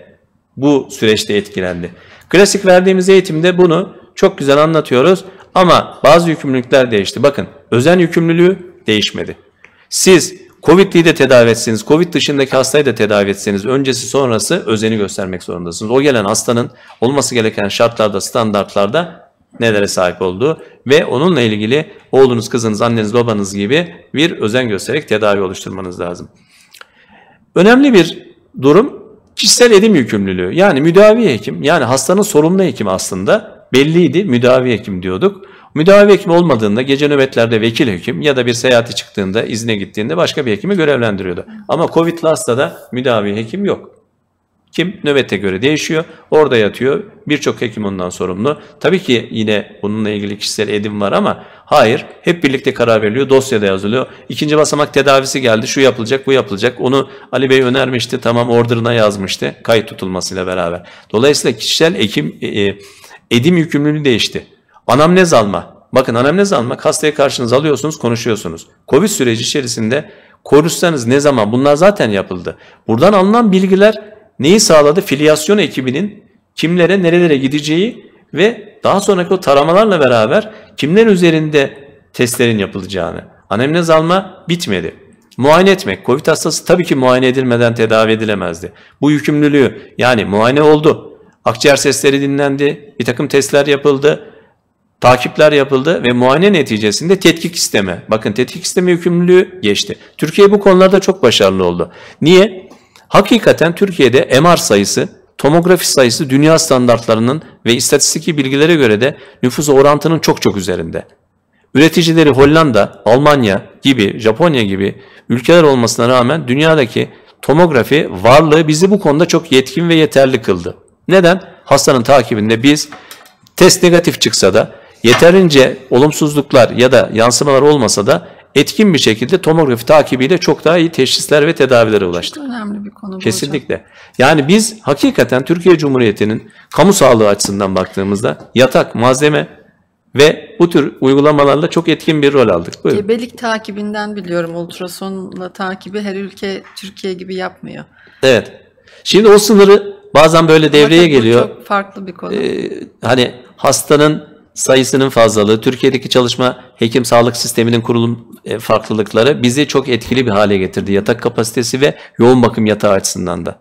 bu süreçte etkilendi. Klasik verdiğimiz eğitimde bunu çok güzel anlatıyoruz ama bazı yükümlülükler değişti. Bakın özen yükümlülüğü değişmedi. Siz Covid'liyi de tedavi etseniz, Covid dışındaki hastayı da tedavi etseniz öncesi sonrası özeni göstermek zorundasınız. O gelen hastanın olması gereken şartlarda, standartlarda nelere sahip olduğu ve onunla ilgili oğlunuz, kızınız, anneniz, babanız gibi bir özen göstererek tedavi oluşturmanız lazım. Önemli bir durum kişisel edim yükümlülüğü. Yani müdavi hekim, yani hastanın sorumlu hekimi aslında belliydi, müdavi hekim diyorduk. Müdavi hekim olmadığında gece nöbetlerde vekil hekim ya da bir seyahati çıktığında izne gittiğinde başka bir hekimi görevlendiriyordu. Ama Covid'li hastada müdavi hekim yok. Kim? Nöbete göre değişiyor. Orada yatıyor. Birçok hekim ondan sorumlu. Tabii ki yine bununla ilgili kişisel edim var ama hayır. Hep birlikte karar veriliyor. Dosyada yazılıyor. İkinci basamak tedavisi geldi. Şu yapılacak, bu yapılacak. Onu Ali Bey önermişti. Tamam orderına yazmıştı. Kayıt tutulmasıyla beraber. Dolayısıyla kişisel hekim, e, e, edim yükümlülüğü değişti. Anamnez alma. Bakın anamnez almak hastaya karşınız alıyorsunuz konuşuyorsunuz. Covid süreci içerisinde konuşsanız ne zaman bunlar zaten yapıldı. Buradan alınan bilgiler neyi sağladı? Filyasyon ekibinin kimlere nerelere gideceği ve daha sonraki o taramalarla beraber kimler üzerinde testlerin yapılacağını. Anemnez alma bitmedi. Muayene etmek. Covid hastası tabii ki muayene edilmeden tedavi edilemezdi. Bu yükümlülüğü yani muayene oldu. Akciğer sesleri dinlendi. Bir takım testler yapıldı takipler yapıldı ve muayene neticesinde tetkik isteme. Bakın tetkik isteme yükümlülüğü geçti. Türkiye bu konularda çok başarılı oldu. Niye? Hakikaten Türkiye'de MR sayısı, tomografi sayısı dünya standartlarının ve istatistiki bilgilere göre de nüfus orantının çok çok üzerinde. Üreticileri Hollanda, Almanya gibi, Japonya gibi ülkeler olmasına rağmen dünyadaki tomografi varlığı bizi bu konuda çok yetkin ve yeterli kıldı. Neden? Hastanın takibinde biz test negatif çıksa da yeterince olumsuzluklar ya da yansımalar olmasa da etkin bir şekilde tomografi takibiyle çok daha iyi teşhisler ve tedavilere ulaştık. Çok önemli bir konu bu Kesinlikle. Hocam. Yani biz hakikaten Türkiye Cumhuriyeti'nin kamu sağlığı açısından baktığımızda yatak, malzeme ve bu tür uygulamalarla çok etkin bir rol aldık. Buyurun. Gebelik takibinden biliyorum ultrasonla takibi her ülke Türkiye gibi yapmıyor. Evet. Şimdi o sınırı bazen böyle devreye Fakat geliyor. Çok farklı bir konu. Ee, hani hastanın sayısının fazlalığı, Türkiye'deki çalışma hekim sağlık sisteminin kurulum e, farklılıkları bizi çok etkili bir hale getirdi. Yatak kapasitesi ve yoğun bakım yatağı açısından da.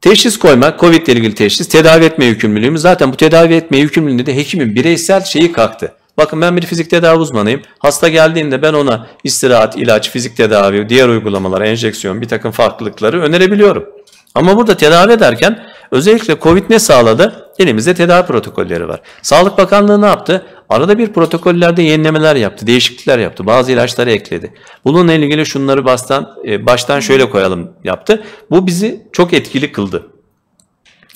Teşhis koymak, COVID ile ilgili teşhis, tedavi etme yükümlülüğümüz. Zaten bu tedavi etme yükümlülüğünde de hekimin bireysel şeyi kalktı. Bakın ben bir fizik tedavi uzmanıyım. Hasta geldiğinde ben ona istirahat, ilaç, fizik tedavi, diğer uygulamalar, enjeksiyon bir takım farklılıkları önerebiliyorum. Ama burada tedavi ederken özellikle COVID ne sağladı? Elimizde tedavi protokolleri var. Sağlık Bakanlığı ne yaptı? Arada bir protokollerde yenilemeler yaptı, değişiklikler yaptı, bazı ilaçları ekledi. Bununla ilgili şunları baştan, e, baştan şöyle koyalım yaptı. Bu bizi çok etkili kıldı.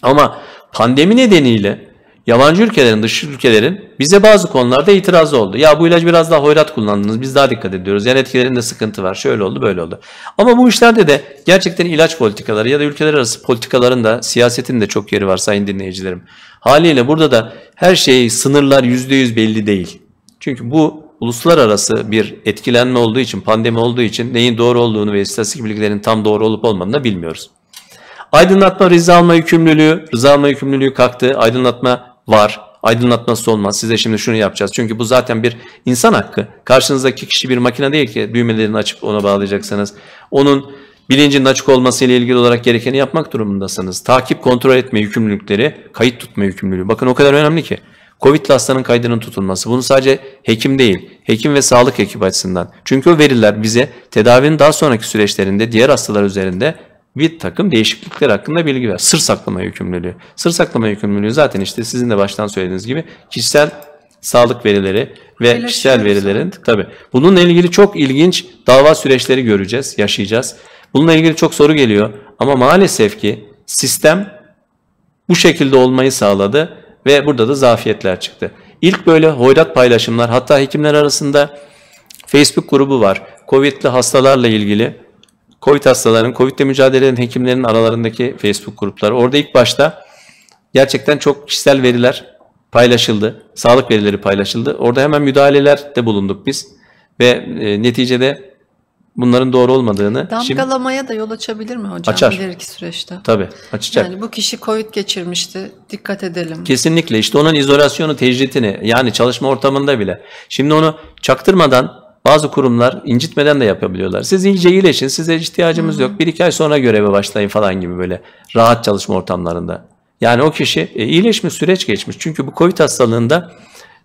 Ama pandemi nedeniyle Yabancı ülkelerin, dış ülkelerin bize bazı konularda itirazı oldu. Ya bu ilaç biraz daha hoyrat kullandınız, biz daha dikkat ediyoruz. Yani etkilerinde sıkıntı var, şöyle oldu, böyle oldu. Ama bu işlerde de gerçekten ilaç politikaları ya da ülkeler arası politikaların da, siyasetin de çok yeri var sayın dinleyicilerim. Haliyle burada da her şey, sınırlar %100 belli değil. Çünkü bu uluslararası bir etkilenme olduğu için, pandemi olduğu için neyin doğru olduğunu ve istatistik bilgilerin tam doğru olup olmadığını da bilmiyoruz. Aydınlatma rıza alma yükümlülüğü, rıza alma yükümlülüğü kalktı. Aydınlatma var. Aydınlatması olmaz. Size şimdi şunu yapacağız. Çünkü bu zaten bir insan hakkı. Karşınızdaki kişi bir makine değil ki düğmelerini açıp ona bağlayacaksınız. Onun bilincinin açık olması ile ilgili olarak gerekeni yapmak durumundasınız. Takip kontrol etme yükümlülükleri, kayıt tutma yükümlülüğü. Bakın o kadar önemli ki. Covid hastanın kaydının tutulması. Bunu sadece hekim değil, hekim ve sağlık ekibi açısından. Çünkü o veriler bize tedavinin daha sonraki süreçlerinde diğer hastalar üzerinde bir takım değişiklikler hakkında bilgi ver. Sır saklama yükümlülüğü. Sır saklama yükümlülüğü zaten işte sizin de baştan söylediğiniz gibi kişisel sağlık verileri ve kişisel verilerin tabi. Bununla ilgili çok ilginç dava süreçleri göreceğiz, yaşayacağız. Bununla ilgili çok soru geliyor ama maalesef ki sistem bu şekilde olmayı sağladı ve burada da zafiyetler çıktı. İlk böyle hoyrat paylaşımlar hatta hekimler arasında Facebook grubu var. Covid'li hastalarla ilgili Covid hastalarının, Covid'le mücadele eden hekimlerin aralarındaki Facebook grupları. Orada ilk başta gerçekten çok kişisel veriler paylaşıldı. Sağlık verileri paylaşıldı. Orada hemen müdahaleler de bulunduk biz. Ve e, neticede bunların doğru olmadığını... Damgalamaya şimdi... da yol açabilir mi hocam Açar. ileriki süreçte? Tabii açacak. Yani bu kişi Covid geçirmişti dikkat edelim. Kesinlikle İşte onun izolasyonu, tecritini yani çalışma ortamında bile. Şimdi onu çaktırmadan bazı kurumlar incitmeden de yapabiliyorlar. Siz iyice iyileşin, size ihtiyacımız yok. Bir iki ay sonra göreve başlayın falan gibi böyle rahat çalışma ortamlarında. Yani o kişi e, iyileşmiş, süreç geçmiş. Çünkü bu COVID hastalığında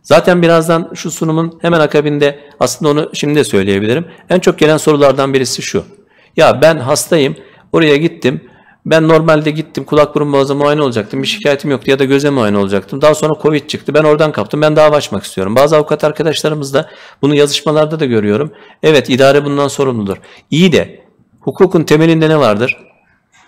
zaten birazdan şu sunumun hemen akabinde aslında onu şimdi de söyleyebilirim. En çok gelen sorulardan birisi şu. Ya ben hastayım, oraya gittim, ben normalde gittim kulak burun boğaza muayene olacaktım. Bir şikayetim yoktu ya da göze muayene olacaktım. Daha sonra Covid çıktı. Ben oradan kaptım. Ben dava açmak istiyorum. Bazı avukat arkadaşlarımız da bunu yazışmalarda da görüyorum. Evet idare bundan sorumludur. İyi de hukukun temelinde ne vardır?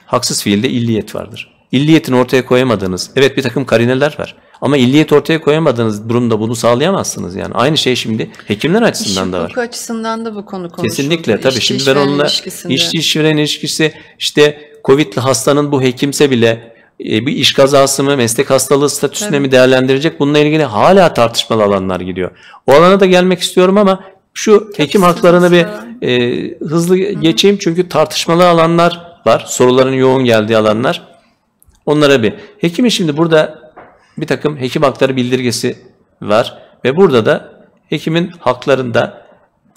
Haksız fiilde illiyet vardır. İlliyetini ortaya koyamadığınız, evet bir takım karineler var. Ama illiyet ortaya koyamadığınız durumda bunu sağlayamazsınız yani. Aynı şey şimdi hekimler açısından İş da var. Hukuk açısından da bu konu konuşuldu. Kesinlikle tabii. İşçi, şimdi ben onunla işçi işveren ilişkisi işte Covid'li hastanın bu hekimse bile e, bir iş kazası mı, meslek hastalığı statüsüne evet. mi değerlendirecek? Bununla ilgili hala tartışmalı alanlar gidiyor. O alana da gelmek istiyorum ama şu Çok hekim haklarını bir e, hızlı Hı-hı. geçeyim çünkü tartışmalı alanlar var. Soruların yoğun geldiği alanlar. Onlara bir. Hekimin şimdi burada bir takım hekim hakları bildirgesi var ve burada da hekimin haklarında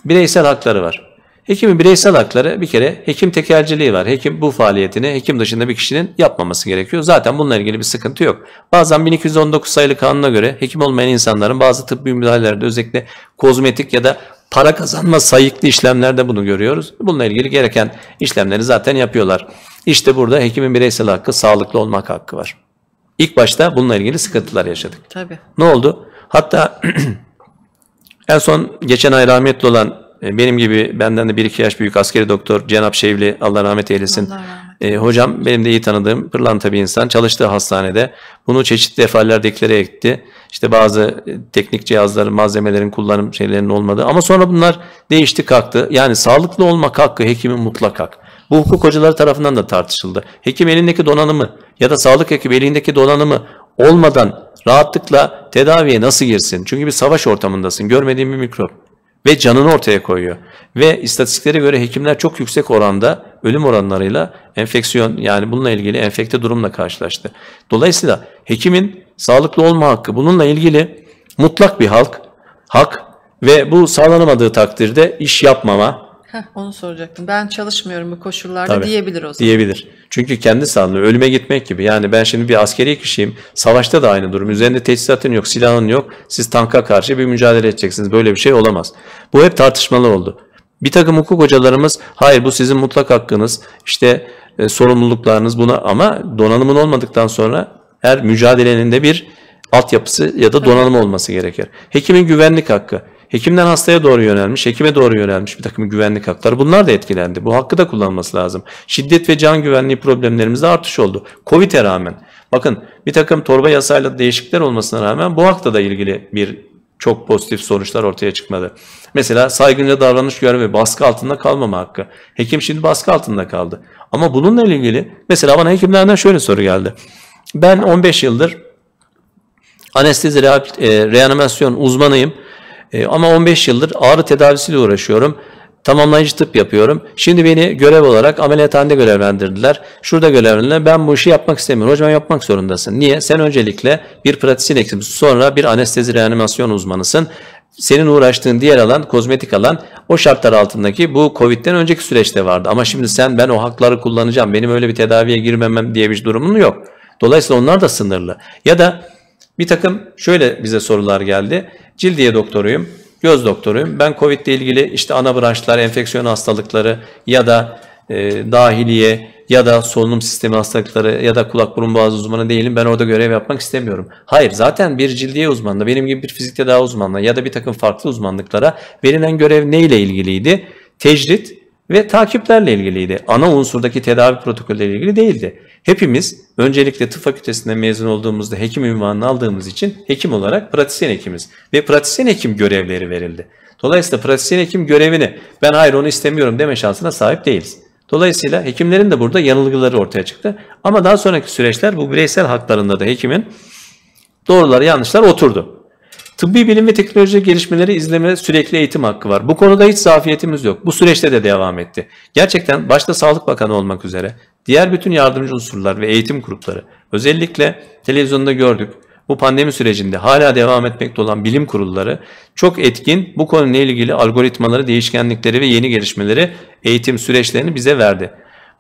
bireysel hakları var. Hekimin bireysel hakları bir kere hekim tekelciliği var. Hekim bu faaliyetini hekim dışında bir kişinin yapmaması gerekiyor. Zaten bununla ilgili bir sıkıntı yok. Bazen 1219 sayılı kanuna göre hekim olmayan insanların bazı tıbbi müdahalelerde özellikle kozmetik ya da para kazanma sayıklı işlemlerde bunu görüyoruz. Bununla ilgili gereken işlemleri zaten yapıyorlar. İşte burada hekimin bireysel hakkı sağlıklı olmak hakkı var. İlk başta bununla ilgili sıkıntılar yaşadık. Tabii. Ne oldu? Hatta en son geçen ay rahmetli olan e, benim gibi benden de bir iki yaş büyük askeri doktor Cenap Şevli Allah rahmet eylesin. Allah rahmet. E, hocam benim de iyi tanıdığım pırlanta bir insan çalıştığı hastanede bunu çeşitli defalar deklare etti. İşte bazı e, teknik cihazların, malzemelerin kullanım şeylerinin olmadığı ama sonra bunlar değişti kalktı. Yani sağlıklı olmak hakkı hekimin mutlak hak. Bu hukuk hocaları tarafından da tartışıldı. Hekim elindeki donanımı ya da sağlık hekim elindeki donanımı olmadan rahatlıkla tedaviye nasıl girsin? Çünkü bir savaş ortamındasın. Görmediğin bir mikrop ve canını ortaya koyuyor. Ve istatistiklere göre hekimler çok yüksek oranda ölüm oranlarıyla enfeksiyon yani bununla ilgili enfekte durumla karşılaştı. Dolayısıyla hekimin sağlıklı olma hakkı bununla ilgili mutlak bir halk, hak ve bu sağlanamadığı takdirde iş yapmama, Heh, onu soracaktım. Ben çalışmıyorum bu koşullarda Tabii, diyebilir o zaman. Diyebilir. Çünkü kendi sandığı ölüme gitmek gibi. Yani ben şimdi bir askeri kişiyim. Savaşta da aynı durum. Üzerinde teçhizatın yok, silahın yok. Siz tanka karşı bir mücadele edeceksiniz. Böyle bir şey olamaz. Bu hep tartışmalı oldu. Bir takım hukuk hocalarımız hayır bu sizin mutlak hakkınız. İşte e, sorumluluklarınız buna ama donanımın olmadıktan sonra her mücadelenin de bir altyapısı ya da donanım olması gerekir. Hekimin güvenlik hakkı. Hekimden hastaya doğru yönelmiş, hekime doğru yönelmiş bir takım güvenlik hakları. Bunlar da etkilendi. Bu hakkı da kullanması lazım. Şiddet ve can güvenliği problemlerimizde artış oldu. Covid'e rağmen. Bakın bir takım torba yasayla değişiklikler olmasına rağmen bu hakta da ilgili bir çok pozitif sonuçlar ortaya çıkmadı. Mesela saygınca davranış görme, baskı altında kalmama hakkı. Hekim şimdi baskı altında kaldı. Ama bununla ilgili mesela bana hekimlerden şöyle soru geldi. Ben 15 yıldır anestezi e, reanimasyon uzmanıyım. Ee, ama 15 yıldır ağrı tedavisiyle uğraşıyorum. Tamamlayıcı tıp yapıyorum. Şimdi beni görev olarak ameliyathanede görevlendirdiler. Şurada görevlendirdiler. Ben bu işi yapmak istemiyorum. Hocam yapmak zorundasın. Niye? Sen öncelikle bir pratisyen ekibisi sonra bir anestezi reanimasyon uzmanısın. Senin uğraştığın diğer alan kozmetik alan o şartlar altındaki bu Covid'den önceki süreçte vardı. Ama şimdi sen ben o hakları kullanacağım benim öyle bir tedaviye girmemem diye bir durumun yok. Dolayısıyla onlar da sınırlı. Ya da bir takım şöyle bize sorular geldi. Cildiye doktoruyum, göz doktoruyum. Ben COVID ile ilgili işte ana branşlar, enfeksiyon hastalıkları ya da e, dahiliye ya da solunum sistemi hastalıkları ya da kulak burun boğaz uzmanı değilim. Ben orada görev yapmak istemiyorum. Hayır zaten bir cildiye uzmanına benim gibi bir fizik tedavi uzmanına ya da bir takım farklı uzmanlıklara verilen görev neyle ilgiliydi? Tecrit ve takiplerle ilgiliydi. Ana unsurdaki tedavi protokolleriyle ilgili değildi. Hepimiz öncelikle tıp fakültesinden mezun olduğumuzda hekim ünvanını aldığımız için hekim olarak pratisyen hekimiz ve pratisyen hekim görevleri verildi. Dolayısıyla pratisyen hekim görevini ben hayır onu istemiyorum deme şansına sahip değiliz. Dolayısıyla hekimlerin de burada yanılgıları ortaya çıktı. Ama daha sonraki süreçler bu bireysel haklarında da hekimin doğruları yanlışlar oturdu. Tıbbi bilim ve teknoloji gelişmeleri izleme sürekli eğitim hakkı var. Bu konuda hiç zafiyetimiz yok. Bu süreçte de devam etti. Gerçekten başta Sağlık Bakanı olmak üzere diğer bütün yardımcı unsurlar ve eğitim grupları özellikle televizyonda gördük. Bu pandemi sürecinde hala devam etmekte olan bilim kurulları çok etkin bu konuyla ilgili algoritmaları, değişkenlikleri ve yeni gelişmeleri eğitim süreçlerini bize verdi.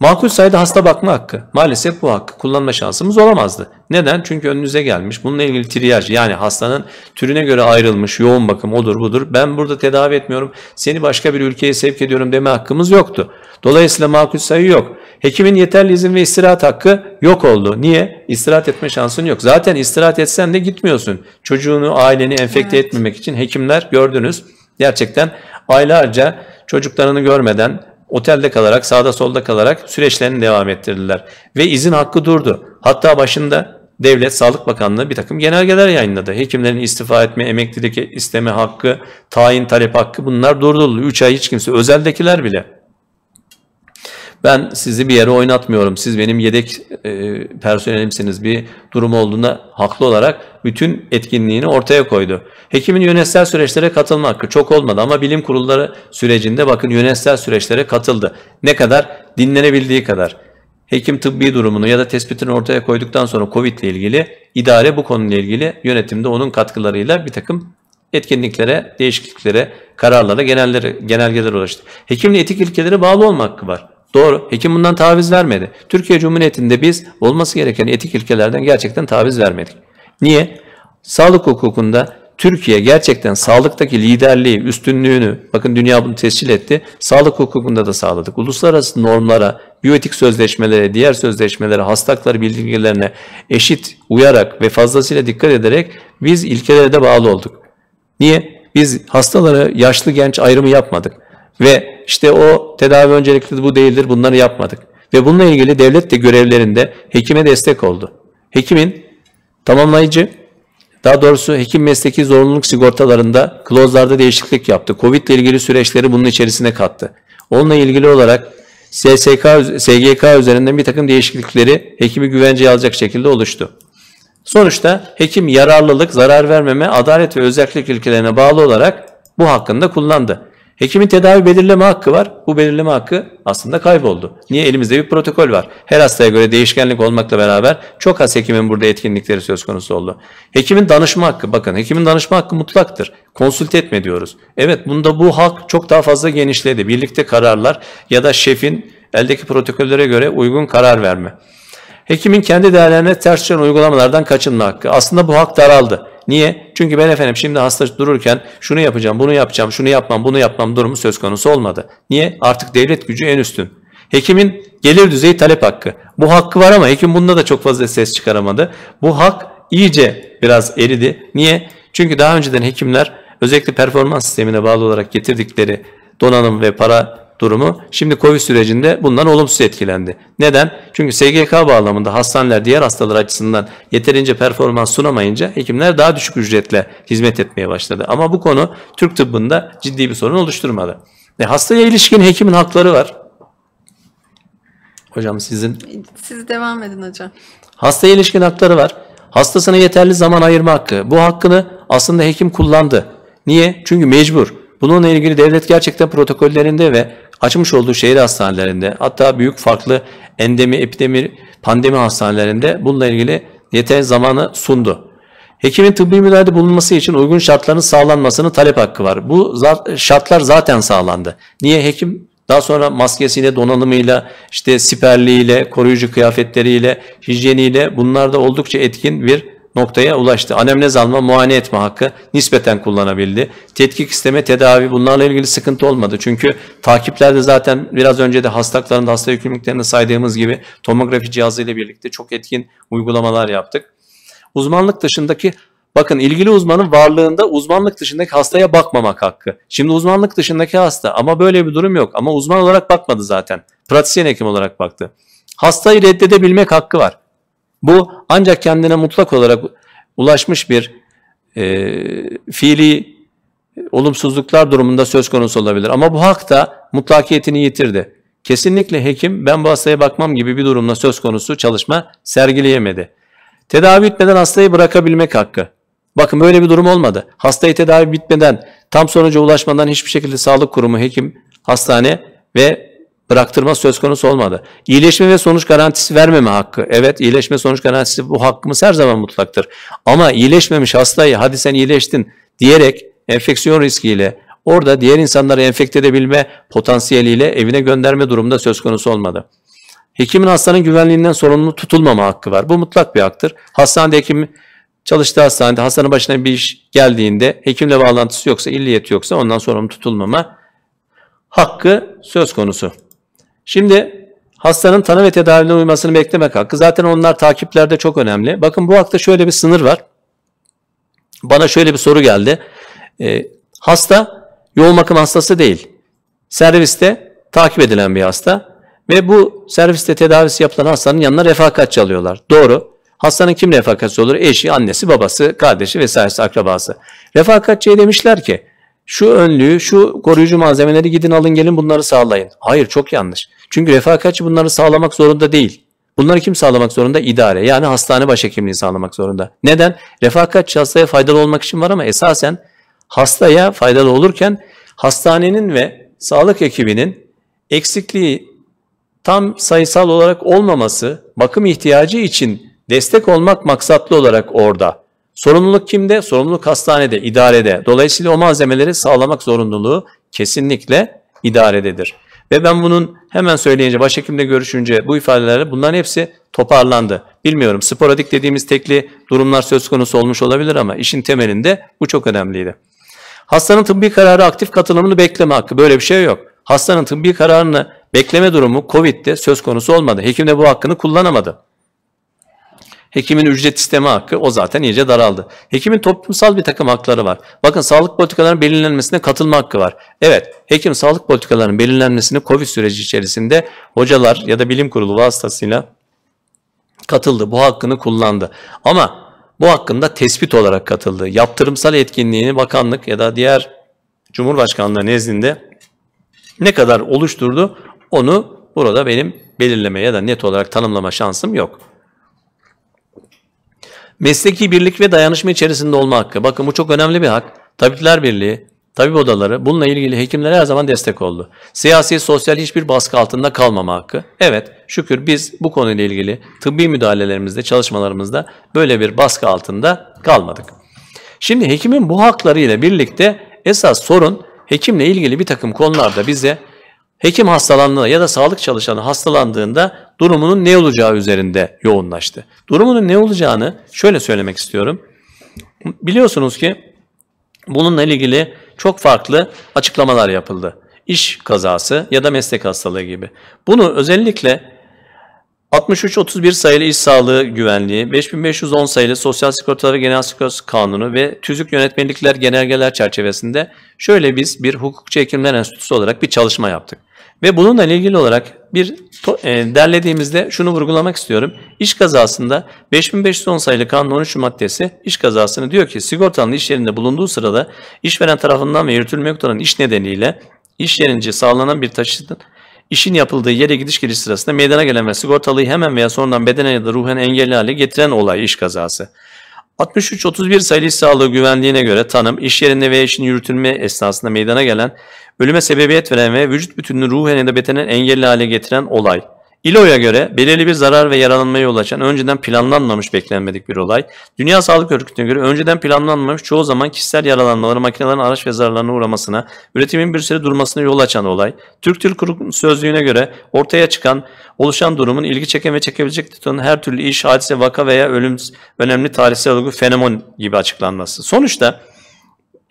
Makul sayıda hasta bakma hakkı. Maalesef bu hakkı kullanma şansımız olamazdı. Neden? Çünkü önünüze gelmiş. Bununla ilgili triyaj yani hastanın türüne göre ayrılmış yoğun bakım odur budur. Ben burada tedavi etmiyorum. Seni başka bir ülkeye sevk ediyorum deme hakkımız yoktu. Dolayısıyla makul sayı yok. Hekimin yeterli izin ve istirahat hakkı yok oldu. Niye? İstirahat etme şansın yok. Zaten istirahat etsen de gitmiyorsun. Çocuğunu, aileni enfekte evet. etmemek için hekimler gördünüz. Gerçekten aylarca çocuklarını görmeden otelde kalarak, sağda solda kalarak süreçlerini devam ettirdiler. Ve izin hakkı durdu. Hatta başında devlet, Sağlık Bakanlığı bir takım genelgeler yayınladı. Hekimlerin istifa etme, emeklilik isteme hakkı, tayin talep hakkı bunlar durduruldu. 3 ay hiç kimse, özeldekiler bile ben sizi bir yere oynatmıyorum. Siz benim yedek e, personelimsiniz. Bir durum olduğunda haklı olarak bütün etkinliğini ortaya koydu. Hekimin yönetsel süreçlere katılma hakkı çok olmadı ama bilim kurulları sürecinde bakın yönetsel süreçlere katıldı. Ne kadar? Dinlenebildiği kadar. Hekim tıbbi durumunu ya da tespitini ortaya koyduktan sonra COVID ile ilgili idare bu konuyla ilgili yönetimde onun katkılarıyla bir takım etkinliklere, değişikliklere, kararlara, genellere, genelgelere ulaştı. Hekimin etik ilkelere bağlı olmak hakkı var. Doğru. Hekim bundan taviz vermedi. Türkiye Cumhuriyeti'nde biz olması gereken etik ilkelerden gerçekten taviz vermedik. Niye? Sağlık hukukunda Türkiye gerçekten sağlıktaki liderliği, üstünlüğünü, bakın dünya bunu tescil etti, sağlık hukukunda da sağladık. Uluslararası normlara, biyoetik sözleşmelere, diğer sözleşmelere, hasta hakları eşit uyarak ve fazlasıyla dikkat ederek biz ilkelere de bağlı olduk. Niye? Biz hastaları yaşlı genç ayrımı yapmadık. Ve işte o tedavi öncelikli bu değildir bunları yapmadık. Ve bununla ilgili devlet de görevlerinde hekime destek oldu. Hekimin tamamlayıcı daha doğrusu hekim mesleki zorunluluk sigortalarında klozlarda değişiklik yaptı. Covid ile ilgili süreçleri bunun içerisine kattı. Onunla ilgili olarak SSK, SGK üzerinden bir takım değişiklikleri hekimi güvenceye alacak şekilde oluştu. Sonuçta hekim yararlılık, zarar vermeme, adalet ve özellik ilkelerine bağlı olarak bu hakkında kullandı. Hekimin tedavi belirleme hakkı var. Bu belirleme hakkı aslında kayboldu. Niye? Elimizde bir protokol var. Her hastaya göre değişkenlik olmakla beraber çok az hekimin burada etkinlikleri söz konusu oldu. Hekimin danışma hakkı, bakın hekimin danışma hakkı mutlaktır. Konsült etme diyoruz. Evet bunda bu hak çok daha fazla genişledi. Birlikte kararlar ya da şefin eldeki protokollere göre uygun karar verme. Hekimin kendi değerlerine ters düşen uygulamalardan kaçınma hakkı. Aslında bu hak daraldı. Niye? Çünkü ben efendim şimdi hasta dururken şunu yapacağım, bunu yapacağım, şunu yapmam, bunu yapmam durumu söz konusu olmadı. Niye? Artık devlet gücü en üstün. Hekimin gelir düzeyi talep hakkı. Bu hakkı var ama hekim bunda da çok fazla ses çıkaramadı. Bu hak iyice biraz eridi. Niye? Çünkü daha önceden hekimler özellikle performans sistemine bağlı olarak getirdikleri donanım ve para durumu şimdi Covid sürecinde bundan olumsuz etkilendi. Neden? Çünkü SGK bağlamında hastaneler diğer hastalar açısından yeterince performans sunamayınca hekimler daha düşük ücretle hizmet etmeye başladı. Ama bu konu Türk tıbbında ciddi bir sorun oluşturmadı. E, hastaya ilişkin hekimin hakları var. Hocam sizin... Siz devam edin hocam. Hastaya ilişkin hakları var. Hastasına yeterli zaman ayırma hakkı. Bu hakkını aslında hekim kullandı. Niye? Çünkü mecbur. Bununla ilgili devlet gerçekten protokollerinde ve açmış olduğu şehir hastanelerinde hatta büyük farklı endemi, epidemi, pandemi hastanelerinde bununla ilgili yeter zamanı sundu. Hekimin tıbbi müdahalede bulunması için uygun şartların sağlanmasını talep hakkı var. Bu şartlar zaten sağlandı. Niye hekim daha sonra maskesiyle, donanımıyla, işte siperliğiyle, koruyucu kıyafetleriyle, hijyeniyle bunlar da oldukça etkin bir noktaya ulaştı. Anemnez alma, muayene etme hakkı nispeten kullanabildi. Tetkik isteme, tedavi bunlarla ilgili sıkıntı olmadı. Çünkü takiplerde zaten biraz önce de hastalıkların hasta yükümlülüklerini saydığımız gibi tomografi cihazı ile birlikte çok etkin uygulamalar yaptık. Uzmanlık dışındaki Bakın ilgili uzmanın varlığında uzmanlık dışındaki hastaya bakmamak hakkı. Şimdi uzmanlık dışındaki hasta ama böyle bir durum yok. Ama uzman olarak bakmadı zaten. Pratisyen hekim olarak baktı. Hastayı reddedebilmek hakkı var. Bu ancak kendine mutlak olarak ulaşmış bir e, fiili olumsuzluklar durumunda söz konusu olabilir. Ama bu hak da mutlakiyetini yitirdi. Kesinlikle hekim ben bu hastaya bakmam gibi bir durumda söz konusu çalışma sergileyemedi. Tedavi bitmeden hastayı bırakabilmek hakkı. Bakın böyle bir durum olmadı. Hastayı tedavi bitmeden, tam sonuca ulaşmadan hiçbir şekilde sağlık kurumu, hekim, hastane ve bıraktırma söz konusu olmadı. İyileşme ve sonuç garantisi vermeme hakkı. Evet iyileşme sonuç garantisi bu hakkımız her zaman mutlaktır. Ama iyileşmemiş hastayı hadi sen iyileştin diyerek enfeksiyon riskiyle orada diğer insanları enfekte edebilme potansiyeliyle evine gönderme durumda söz konusu olmadı. Hekimin hastanın güvenliğinden sorumlu tutulmama hakkı var. Bu mutlak bir haktır. Hastanede hekim çalıştığı hastanede hastanın başına bir iş geldiğinde hekimle bağlantısı yoksa, illiyet yoksa ondan sorumlu tutulmama hakkı söz konusu. Şimdi hastanın tanı ve tedavine uymasını beklemek hakkı. Zaten onlar takiplerde çok önemli. Bakın bu hakta şöyle bir sınır var. Bana şöyle bir soru geldi. E, hasta yoğun bakım hastası değil. Serviste takip edilen bir hasta ve bu serviste tedavisi yapılan hastanın yanına refakatçi alıyorlar. Doğru. Hastanın kim refakatçi olur? Eşi, annesi, babası, kardeşi vesairesi, akrabası. Refakatçiye demişler ki şu önlüğü, şu koruyucu malzemeleri gidin alın gelin bunları sağlayın. Hayır çok yanlış. Çünkü refakatçi bunları sağlamak zorunda değil. Bunları kim sağlamak zorunda? İdare yani hastane başhekimliği sağlamak zorunda. Neden? Refakatçi hastaya faydalı olmak için var ama esasen hastaya faydalı olurken hastanenin ve sağlık ekibinin eksikliği tam sayısal olarak olmaması, bakım ihtiyacı için destek olmak maksatlı olarak orada. Sorumluluk kimde? Sorumluluk hastanede, idarede. Dolayısıyla o malzemeleri sağlamak zorunluluğu kesinlikle idarededir. Ve ben bunun hemen söyleyince, başhekimle görüşünce bu ifadelerle bunların hepsi toparlandı. Bilmiyorum sporadik dediğimiz tekli durumlar söz konusu olmuş olabilir ama işin temelinde bu çok önemliydi. Hastanın tıbbi kararı aktif katılımını bekleme hakkı böyle bir şey yok. Hastanın tıbbi kararını bekleme durumu COVID'de söz konusu olmadı. Hekim de bu hakkını kullanamadı. Hekimin ücret isteme hakkı o zaten iyice daraldı. Hekimin toplumsal bir takım hakları var. Bakın sağlık politikalarının belirlenmesine katılma hakkı var. Evet hekim sağlık politikalarının belirlenmesini COVID süreci içerisinde hocalar ya da bilim kurulu vasıtasıyla katıldı. Bu hakkını kullandı. Ama bu hakkında tespit olarak katıldı. Yaptırımsal etkinliğini bakanlık ya da diğer Cumhurbaşkanlığı nezdinde ne kadar oluşturdu onu burada benim belirlemeye ya da net olarak tanımlama şansım yok. Mesleki birlik ve dayanışma içerisinde olma hakkı. Bakın bu çok önemli bir hak. Tabipler Birliği, tabip odaları bununla ilgili hekimlere her zaman destek oldu. Siyasi, sosyal hiçbir baskı altında kalmama hakkı. Evet, şükür biz bu konuyla ilgili tıbbi müdahalelerimizde, çalışmalarımızda böyle bir baskı altında kalmadık. Şimdi hekimin bu hakları ile birlikte esas sorun hekimle ilgili bir takım konularda bize Hekim hastalandığında ya da sağlık çalışanı hastalandığında durumunun ne olacağı üzerinde yoğunlaştı. Durumunun ne olacağını şöyle söylemek istiyorum. Biliyorsunuz ki bununla ilgili çok farklı açıklamalar yapıldı. İş kazası ya da meslek hastalığı gibi. Bunu özellikle 63-31 sayılı İş Sağlığı Güvenliği, 5510 sayılı Sosyal Sigortalar ve Genel Sigorta Kanunu ve Tüzük Yönetmelikler Genelgeler çerçevesinde şöyle biz bir hukukçu hekimler enstitüsü olarak bir çalışma yaptık. Ve bununla ilgili olarak bir e, derlediğimizde şunu vurgulamak istiyorum. İş kazasında 5510 sayılı kanun 13. maddesi iş kazasını diyor ki sigortalı iş yerinde bulunduğu sırada işveren tarafından ve yürütülmekte olan iş nedeniyle iş yerince sağlanan bir taşıtın işin yapıldığı yere gidiş geliş sırasında meydana gelen ve sigortalıyı hemen veya sonradan bedene ya da ruhen engelli hale getiren olay iş kazası. 63-31 sayılı iş sağlığı güvenliğine göre tanım, iş yerinde veya işin yürütülme esnasında meydana gelen Ölüme sebebiyet veren ve vücut bütününü ruhen ya da betenen engelli hale getiren olay. İLO'ya göre belirli bir zarar ve yaralanmaya yol açan önceden planlanmamış beklenmedik bir olay. Dünya Sağlık Örgütü'ne göre önceden planlanmamış çoğu zaman kişisel yaralanmaları makinelerin araç ve zararlarına uğramasına, üretimin bir süre durmasına yol açan olay. Türk Dil Kurum Sözlüğü'ne göre ortaya çıkan, oluşan durumun ilgi çeken ve çekebilecek tutan her türlü iş, hadise, vaka veya ölüm önemli tarihsel olgu fenomen gibi açıklanması. Sonuçta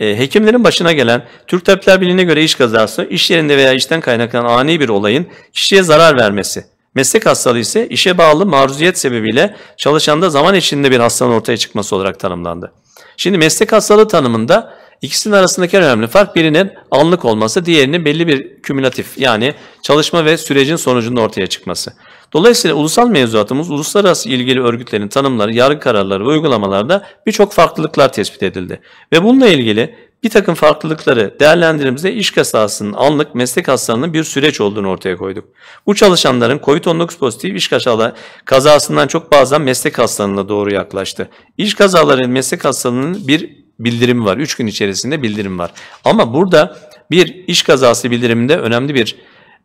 e, hekimlerin başına gelen Türk Tabipler Birliği'ne göre iş kazası, iş yerinde veya işten kaynaklanan ani bir olayın kişiye zarar vermesi. Meslek hastalığı ise işe bağlı maruziyet sebebiyle çalışanda zaman içinde bir hastalığın ortaya çıkması olarak tanımlandı. Şimdi meslek hastalığı tanımında ikisinin arasındaki en önemli fark birinin anlık olması, diğerinin belli bir kümülatif yani çalışma ve sürecin sonucunda ortaya çıkması. Dolayısıyla ulusal mevzuatımız uluslararası ilgili örgütlerin tanımları, yargı kararları ve uygulamalarda birçok farklılıklar tespit edildi. Ve bununla ilgili bir takım farklılıkları değerlendirdiğimizde iş kazasının anlık meslek hastalığının bir süreç olduğunu ortaya koyduk. Bu çalışanların COVID-19 pozitif iş kazaları kazasından çok bazen meslek hastalığına doğru yaklaştı. İş kazaları meslek hastalığının bir bildirim var. 3 gün içerisinde bildirim var. Ama burada bir iş kazası bildiriminde önemli bir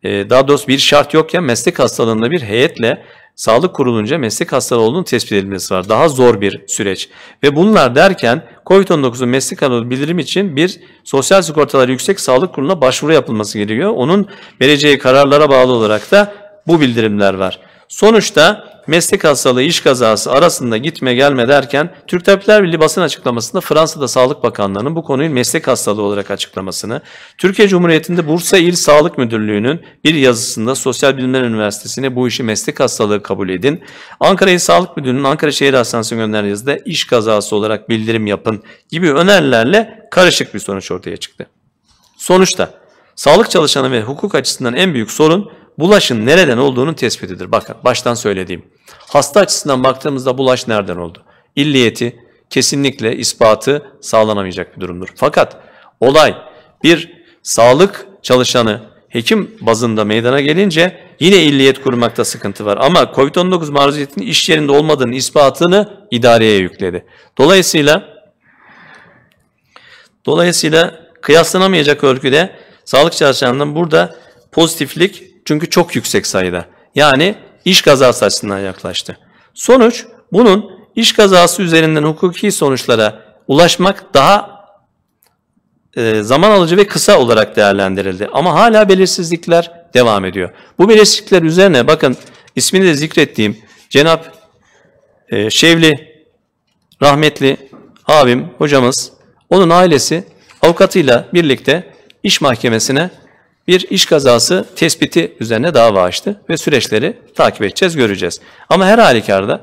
ee, daha doğrusu bir şart yokken meslek hastalığında bir heyetle sağlık kurulunca meslek hastalığı olduğunu tespit edilmesi var. Daha zor bir süreç. Ve bunlar derken COVID-19'un meslek hastalığı bildirim için bir Sosyal Sigortalar Yüksek Sağlık Kurulu'na başvuru yapılması gerekiyor. Onun vereceği kararlara bağlı olarak da bu bildirimler var. Sonuçta meslek hastalığı iş kazası arasında gitme gelme derken Türk Tabipler Birliği basın açıklamasında Fransa'da Sağlık Bakanlığı'nın bu konuyu meslek hastalığı olarak açıklamasını, Türkiye Cumhuriyeti'nde Bursa İl Sağlık Müdürlüğü'nün bir yazısında Sosyal Bilimler Üniversitesi'ne bu işi meslek hastalığı kabul edin, Ankara İl Sağlık Müdürlüğü'nün Ankara Şehir Hastanesi'ne gönderen yazıda iş kazası olarak bildirim yapın gibi önerilerle karışık bir sonuç ortaya çıktı. Sonuçta sağlık çalışanı ve hukuk açısından en büyük sorun bulaşın nereden olduğunun tespitidir. Bakın baştan söylediğim. Hasta açısından baktığımızda bulaş nereden oldu? İlliyeti kesinlikle ispatı sağlanamayacak bir durumdur. Fakat olay bir sağlık çalışanı hekim bazında meydana gelince yine illiyet kurmakta sıkıntı var. Ama COVID-19 maruziyetinin iş yerinde olmadığının ispatını idareye yükledi. Dolayısıyla dolayısıyla kıyaslanamayacak ölçüde sağlık çalışanının burada pozitiflik çünkü çok yüksek sayıda. Yani iş kazası açısından yaklaştı. Sonuç bunun iş kazası üzerinden hukuki sonuçlara ulaşmak daha e, zaman alıcı ve kısa olarak değerlendirildi. Ama hala belirsizlikler devam ediyor. Bu belirsizlikler üzerine bakın ismini de zikrettiğim Cenab e, Şevli rahmetli abim hocamız onun ailesi avukatıyla birlikte iş mahkemesine bir iş kazası tespiti üzerine dava açtı ve süreçleri takip edeceğiz, göreceğiz. Ama her halükarda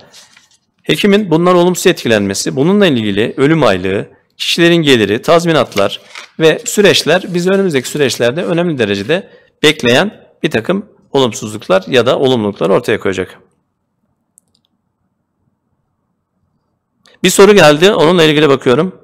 hekimin bunlar olumsuz etkilenmesi, bununla ilgili ölüm aylığı, kişilerin geliri, tazminatlar ve süreçler biz önümüzdeki süreçlerde önemli derecede bekleyen bir takım olumsuzluklar ya da olumluluklar ortaya koyacak. Bir soru geldi, onunla ilgili bakıyorum.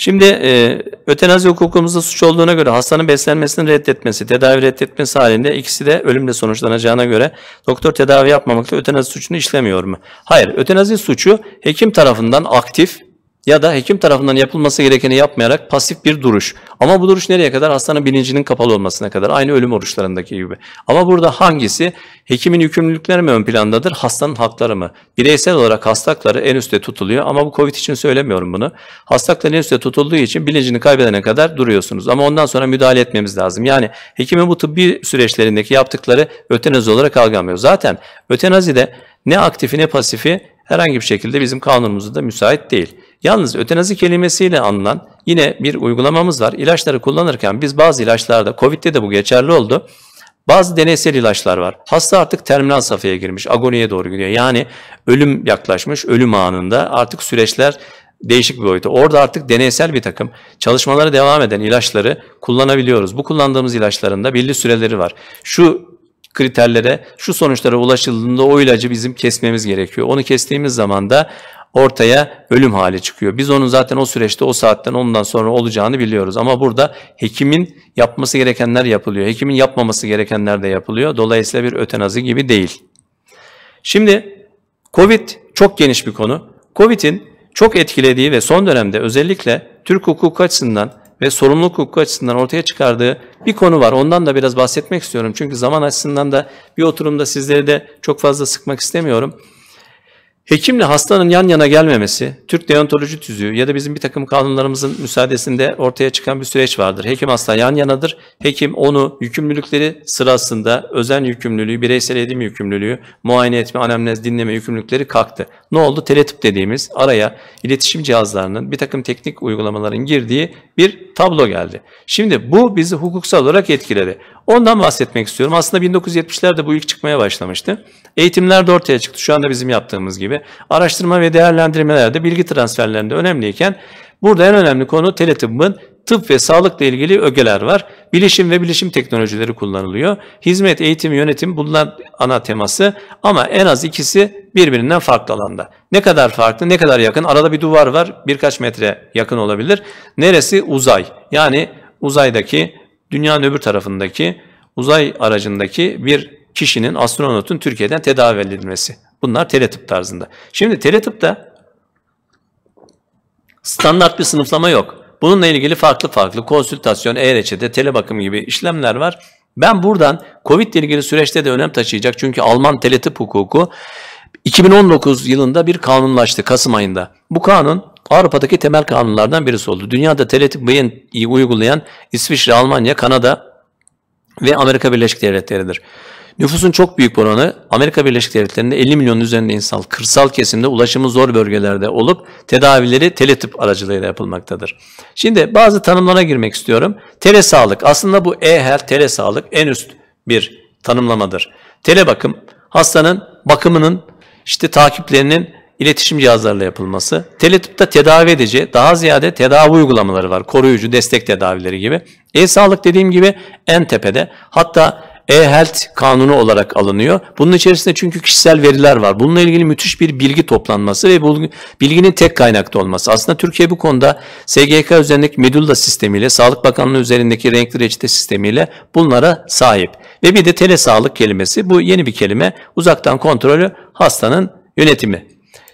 Şimdi e, ötenazi hukukumuzda suç olduğuna göre hastanın beslenmesini reddetmesi, tedavi reddetmesi halinde ikisi de ölümle sonuçlanacağına göre doktor tedavi yapmamakla ötenazi suçunu işlemiyor mu? Hayır, ötenazi suçu hekim tarafından aktif ya da hekim tarafından yapılması gerekeni yapmayarak pasif bir duruş. Ama bu duruş nereye kadar? Hastanın bilincinin kapalı olmasına kadar. Aynı ölüm oruçlarındaki gibi. Ama burada hangisi? Hekimin yükümlülükleri mi ön plandadır? Hastanın hakları mı? Bireysel olarak hastakları en üstte tutuluyor ama bu COVID için söylemiyorum bunu. Hastakların en üstte tutulduğu için bilincini kaybedene kadar duruyorsunuz. Ama ondan sonra müdahale etmemiz lazım. Yani hekimin bu tıbbi süreçlerindeki yaptıkları ötenazi olarak algılamıyor. Zaten ötenazide ne aktifi ne pasifi herhangi bir şekilde bizim kanunumuzda müsait değil. Yalnız ötenazi kelimesiyle anılan yine bir uygulamamız var. İlaçları kullanırken biz bazı ilaçlarda, Covid'de de bu geçerli oldu. Bazı deneysel ilaçlar var. Hasta artık terminal safhaya girmiş, agoniye doğru gidiyor. Yani ölüm yaklaşmış, ölüm anında artık süreçler değişik bir boyutu. Orada artık deneysel bir takım çalışmalara devam eden ilaçları kullanabiliyoruz. Bu kullandığımız ilaçların da belli süreleri var. Şu kriterlere, şu sonuçlara ulaşıldığında o ilacı bizim kesmemiz gerekiyor. Onu kestiğimiz zaman da ortaya ölüm hali çıkıyor. Biz onun zaten o süreçte o saatten ondan sonra olacağını biliyoruz. Ama burada hekimin yapması gerekenler yapılıyor. Hekimin yapmaması gerekenler de yapılıyor. Dolayısıyla bir ötenazi gibi değil. Şimdi Covid çok geniş bir konu. Covid'in çok etkilediği ve son dönemde özellikle Türk hukuku açısından ve sorumluluk hukuku açısından ortaya çıkardığı bir konu var. Ondan da biraz bahsetmek istiyorum. Çünkü zaman açısından da bir oturumda sizleri de çok fazla sıkmak istemiyorum. Hekimle hastanın yan yana gelmemesi, Türk deontoloji tüzüğü ya da bizim bir takım kanunlarımızın müsaadesinde ortaya çıkan bir süreç vardır. Hekim hasta yan yanadır. Hekim onu yükümlülükleri sırasında özen yükümlülüğü, bireysel edim yükümlülüğü, muayene etme, anamnez, dinleme yükümlülükleri kalktı. Ne oldu? Teletip dediğimiz araya iletişim cihazlarının bir takım teknik uygulamaların girdiği bir tablo geldi. Şimdi bu bizi hukuksal olarak etkiledi. Ondan bahsetmek istiyorum. Aslında 1970'lerde bu ilk çıkmaya başlamıştı. Eğitimler de ortaya çıktı şu anda bizim yaptığımız gibi. Araştırma ve değerlendirmelerde bilgi transferlerinde önemliyken burada en önemli konu teletibbin tıp ve sağlıkla ilgili ögeler var. Bilişim ve bilişim teknolojileri kullanılıyor. Hizmet, eğitim, yönetim bunlar ana teması ama en az ikisi birbirinden farklı alanda. Ne kadar farklı, ne kadar yakın? Arada bir duvar var, birkaç metre yakın olabilir. Neresi? Uzay. Yani uzaydaki dünyanın öbür tarafındaki uzay aracındaki bir kişinin, astronotun Türkiye'den tedavi edilmesi. Bunlar teletip tarzında. Şimdi teletipte standart bir sınıflama yok. Bununla ilgili farklı farklı konsültasyon, e-reçete, telebakım gibi işlemler var. Ben buradan Covid ile ilgili süreçte de önem taşıyacak çünkü Alman teletip hukuku 2019 yılında bir kanunlaştı Kasım ayında. Bu kanun Avrupa'daki temel kanunlardan birisi oldu. Dünyada teletipmeyi uygulayan İsviçre, Almanya, Kanada ve Amerika Birleşik Devletleri'dir. Nüfusun çok büyük oranı Amerika Birleşik Devletleri'nde 50 milyonun üzerinde insan kırsal kesimde ulaşımı zor bölgelerde olup tedavileri teletip aracılığıyla yapılmaktadır. Şimdi bazı tanımlara girmek istiyorum. Tele sağlık aslında bu e-health tele sağlık en üst bir tanımlamadır. Tele bakım hastanın bakımının işte takiplerinin iletişim cihazlarıyla yapılması. Teletipte tedavi edici, daha ziyade tedavi uygulamaları var. Koruyucu, destek tedavileri gibi. E-sağlık dediğim gibi en tepede. Hatta e-health kanunu olarak alınıyor. Bunun içerisinde çünkü kişisel veriler var. Bununla ilgili müthiş bir bilgi toplanması ve bu bilginin tek kaynakta olması. Aslında Türkiye bu konuda SGK üzerindeki Medulla sistemiyle, Sağlık Bakanlığı üzerindeki renkli reçete sistemiyle bunlara sahip. Ve bir de tele sağlık kelimesi. Bu yeni bir kelime. Uzaktan kontrolü hastanın yönetimi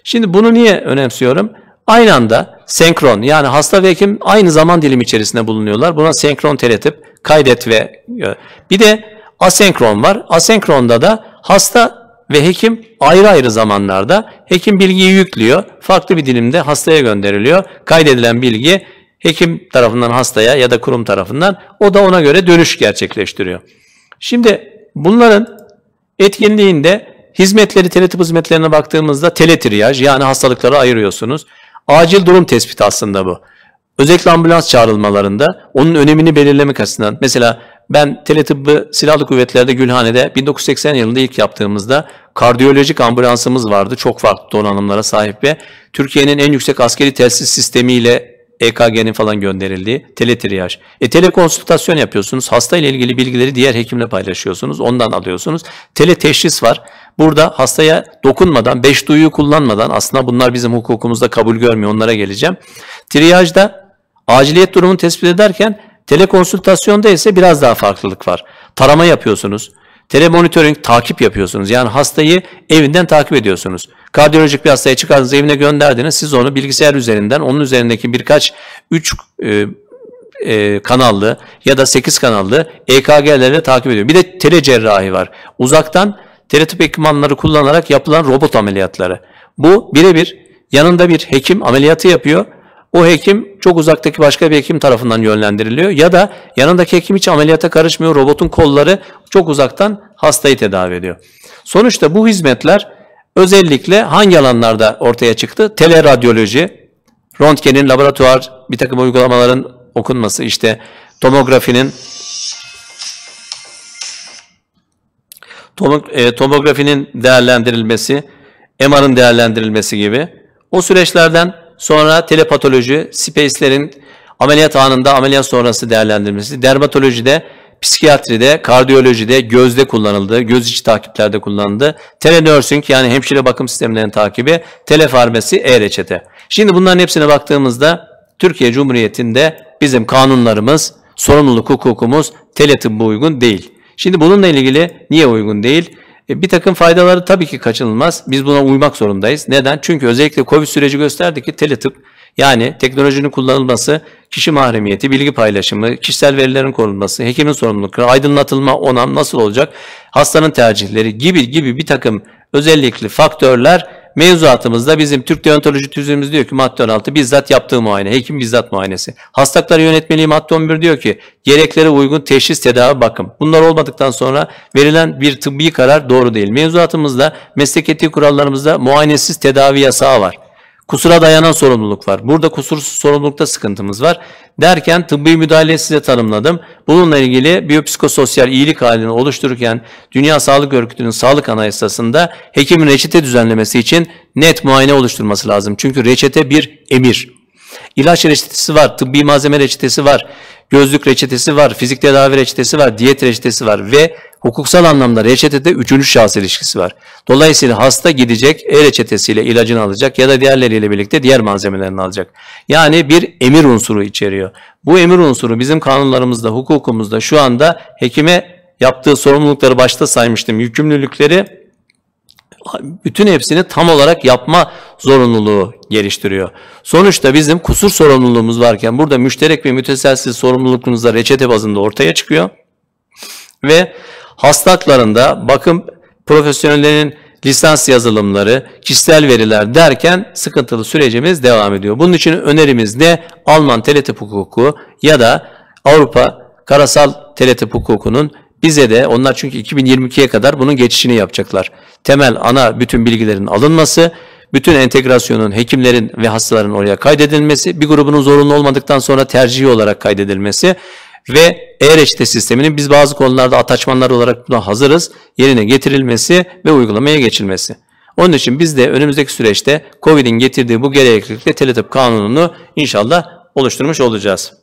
Şimdi bunu niye önemsiyorum? Aynı anda senkron yani hasta ve hekim aynı zaman dilimi içerisinde bulunuyorlar. Buna senkron teletip kaydet ve e, bir de asenkron var. Asenkronda da hasta ve hekim ayrı ayrı zamanlarda hekim bilgiyi yüklüyor. Farklı bir dilimde hastaya gönderiliyor. Kaydedilen bilgi hekim tarafından hastaya ya da kurum tarafından o da ona göre dönüş gerçekleştiriyor. Şimdi bunların etkinliğinde Hizmetleri teletip hizmetlerine baktığımızda teletriyaj yani hastalıkları ayırıyorsunuz. Acil durum tespiti aslında bu. Özellikle ambulans çağrılmalarında onun önemini belirlemek açısından. Mesela ben teletıbbı silahlı kuvvetlerde Gülhane'de 1980 yılında ilk yaptığımızda kardiyolojik ambulansımız vardı. Çok farklı donanımlara sahip ve Türkiye'nin en yüksek askeri telsiz sistemiyle EKG'nin falan gönderildiği teletriyaj. E telekonsültasyon yapıyorsunuz. Hasta ile ilgili bilgileri diğer hekimle paylaşıyorsunuz. Ondan alıyorsunuz. Tele teşhis var. Burada hastaya dokunmadan, beş duyuyu kullanmadan aslında bunlar bizim hukukumuzda kabul görmüyor onlara geleceğim. Triyajda aciliyet durumunu tespit ederken telekonsültasyonda ise biraz daha farklılık var. Tarama yapıyorsunuz. Telemonitoring takip yapıyorsunuz. Yani hastayı evinden takip ediyorsunuz. Kardiyolojik bir hastaya çıkardınız, evine gönderdiniz. Siz onu bilgisayar üzerinden, onun üzerindeki birkaç üç e, e, kanallı ya da 8 kanallı EKG'lerle takip ediyor. Bir de telecerrahi var. Uzaktan Teratip ekipmanları kullanarak yapılan robot ameliyatları. Bu birebir yanında bir hekim ameliyatı yapıyor. O hekim çok uzaktaki başka bir hekim tarafından yönlendiriliyor ya da yanındaki hekim hiç ameliyata karışmıyor. Robotun kolları çok uzaktan hastayı tedavi ediyor. Sonuçta bu hizmetler özellikle hangi alanlarda ortaya çıktı? Teleradyoloji, röntgenin laboratuvar bir takım uygulamaların okunması, işte tomografinin E, tomografinin değerlendirilmesi, MR'ın değerlendirilmesi gibi. O süreçlerden sonra telepatoloji, space'lerin ameliyat anında ameliyat sonrası değerlendirilmesi, dermatolojide, psikiyatride, kardiyolojide, gözde kullanıldı, göz içi takiplerde kullanıldı. Telenörsing yani hemşire bakım sistemlerinin takibi, telefarmasi, e-reçete. Şimdi bunların hepsine baktığımızda Türkiye Cumhuriyeti'nde bizim kanunlarımız, sorumluluk hukukumuz tele tıbbı uygun değil. Şimdi bununla ilgili niye uygun değil? E, bir takım faydaları tabii ki kaçınılmaz. Biz buna uymak zorundayız. Neden? Çünkü özellikle Covid süreci gösterdi ki teletıp yani teknolojinin kullanılması, kişi mahremiyeti, bilgi paylaşımı, kişisel verilerin korunması, hekimin sorumlulukları, aydınlatılma, onam nasıl olacak, hastanın tercihleri gibi gibi bir takım özellikle faktörler Mevzuatımızda bizim Türk Deontoloji Tüzüğümüz diyor ki madde 16 bizzat yaptığı muayene, hekim bizzat muayenesi. Hastalıkları yönetmeliği madde 11 diyor ki gereklere uygun teşhis, tedavi, bakım. Bunlar olmadıktan sonra verilen bir tıbbi karar doğru değil. Mevzuatımızda meslek kurallarımızda muayenesiz tedavi yasağı var. Kusura dayanan sorumluluk var. Burada kusursuz sorumlulukta sıkıntımız var. Derken tıbbi müdahaleyi size tanımladım. Bununla ilgili biyopsikososyal iyilik halini oluştururken Dünya Sağlık Örgütü'nün sağlık anayasasında hekimin reçete düzenlemesi için net muayene oluşturması lazım. Çünkü reçete bir emir. İlaç reçetesi var, tıbbi malzeme reçetesi var, gözlük reçetesi var, fizik tedavi reçetesi var, diyet reçetesi var ve Hukuksal anlamda reçetede üçüncü şahıs ilişkisi var. Dolayısıyla hasta gidecek e-reçetesiyle ilacını alacak ya da diğerleriyle birlikte diğer malzemelerini alacak. Yani bir emir unsuru içeriyor. Bu emir unsuru bizim kanunlarımızda, hukukumuzda şu anda hekime yaptığı sorumlulukları başta saymıştım. Yükümlülükleri bütün hepsini tam olarak yapma zorunluluğu geliştiriyor. Sonuçta bizim kusur sorumluluğumuz varken burada müşterek ve müteselsiz sorumluluğumuz da reçete bazında ortaya çıkıyor. Ve haslaklarında bakım profesyonellerinin lisans yazılımları, kişisel veriler derken sıkıntılı sürecimiz devam ediyor. Bunun için önerimiz ne? Alman teletip hukuku ya da Avrupa karasal teletip hukukunun bize de onlar çünkü 2022'ye kadar bunun geçişini yapacaklar. Temel ana bütün bilgilerin alınması, bütün entegrasyonun hekimlerin ve hastaların oraya kaydedilmesi, bir grubunun zorunlu olmadıktan sonra tercihi olarak kaydedilmesi ve eğer reçete sisteminin biz bazı konularda ataçmanlar olarak buna hazırız yerine getirilmesi ve uygulamaya geçilmesi. Onun için biz de önümüzdeki süreçte COVID'in getirdiği bu gereklilikle Teletip kanununu inşallah oluşturmuş olacağız.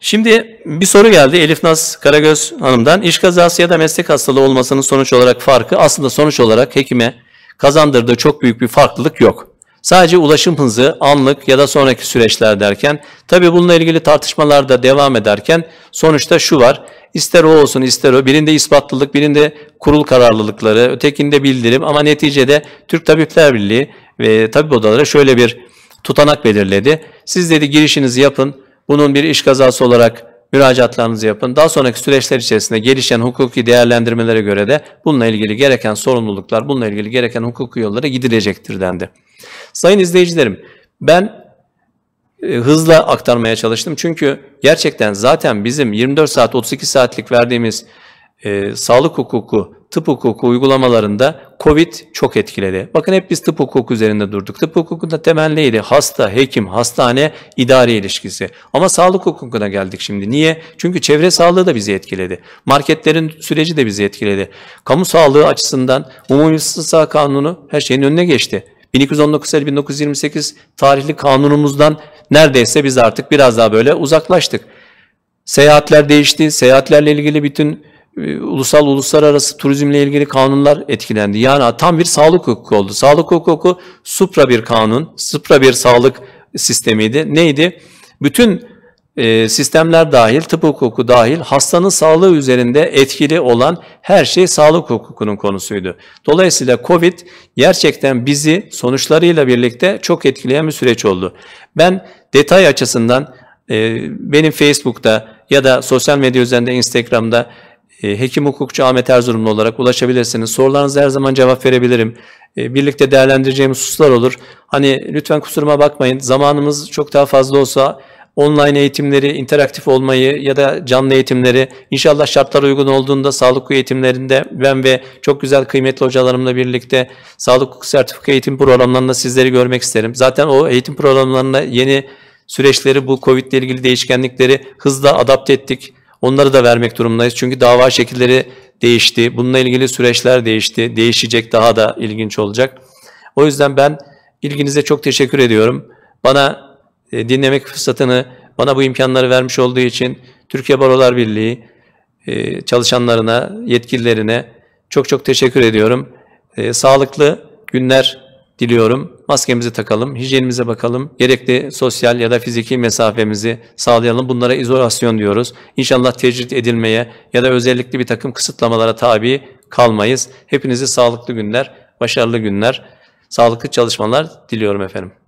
Şimdi bir soru geldi Elif Naz Karagöz Hanım'dan. İş kazası ya da meslek hastalığı olmasının sonuç olarak farkı aslında sonuç olarak hekime kazandırdığı çok büyük bir farklılık yok. Sadece ulaşım hızı anlık ya da sonraki süreçler derken tabi bununla ilgili tartışmalar da devam ederken sonuçta şu var. İster o olsun ister o birinde ispatlılık birinde kurul kararlılıkları ötekinde bildirim ama neticede Türk Tabipler Birliği ve tabip odaları şöyle bir tutanak belirledi. Siz dedi girişinizi yapın bunun bir iş kazası olarak müracaatlarınızı yapın. Daha sonraki süreçler içerisinde gelişen hukuki değerlendirmelere göre de bununla ilgili gereken sorumluluklar, bununla ilgili gereken hukuki yollara gidilecektir dendi. Sayın izleyicilerim ben e, hızla aktarmaya çalıştım. Çünkü gerçekten zaten bizim 24 saat 32 saatlik verdiğimiz e, sağlık hukuku, tıp hukuku uygulamalarında COVID çok etkiledi. Bakın hep biz tıp hukuku üzerinde durduk. Tıp hukukunda temel neydi? Hasta, hekim, hastane, idari ilişkisi. Ama sağlık hukukuna geldik şimdi. Niye? Çünkü çevre sağlığı da bizi etkiledi. Marketlerin süreci de bizi etkiledi. Kamu sağlığı açısından umumi sağ kanunu her şeyin önüne geçti. 1219 1928 tarihli kanunumuzdan neredeyse biz artık biraz daha böyle uzaklaştık. Seyahatler değişti. Seyahatlerle ilgili bütün e, ulusal uluslararası turizmle ilgili kanunlar etkilendi. Yani tam bir sağlık hukuku oldu. Sağlık hukuku supra bir kanun, supra bir sağlık sistemiydi. Neydi? Bütün e, sistemler dahil, tıp hukuku dahil hastanın sağlığı üzerinde etkili olan her şey sağlık hukukunun konusuydu. Dolayısıyla COVID gerçekten bizi sonuçlarıyla birlikte çok etkileyen bir süreç oldu. Ben detay açısından e, benim Facebook'ta ya da sosyal medya üzerinde Instagram'da e, Hekim hukukçu Ahmet Erzurumlu olarak ulaşabilirsiniz. Sorularınıza her zaman cevap verebilirim. Birlikte değerlendireceğimiz hususlar olur. Hani lütfen kusuruma bakmayın. Zamanımız çok daha fazla olsa online eğitimleri, interaktif olmayı ya da canlı eğitimleri inşallah şartlar uygun olduğunda sağlık eğitimlerinde ben ve çok güzel kıymetli hocalarımla birlikte sağlık sertifika eğitim programlarında sizleri görmek isterim. Zaten o eğitim programlarında yeni süreçleri bu Covid ile ilgili değişkenlikleri hızla adapte ettik. Onları da vermek durumundayız. Çünkü dava şekilleri değişti. Bununla ilgili süreçler değişti. Değişecek daha da ilginç olacak. O yüzden ben ilginize çok teşekkür ediyorum. Bana e, dinlemek fırsatını bana bu imkanları vermiş olduğu için Türkiye Barolar Birliği e, çalışanlarına, yetkililerine çok çok teşekkür ediyorum. E, sağlıklı günler diliyorum. Maskemizi takalım, hijyenimize bakalım. Gerekli sosyal ya da fiziki mesafemizi sağlayalım. Bunlara izolasyon diyoruz. İnşallah tecrit edilmeye ya da özellikle bir takım kısıtlamalara tabi kalmayız. Hepinizi sağlıklı günler, başarılı günler, sağlıklı çalışmalar diliyorum efendim.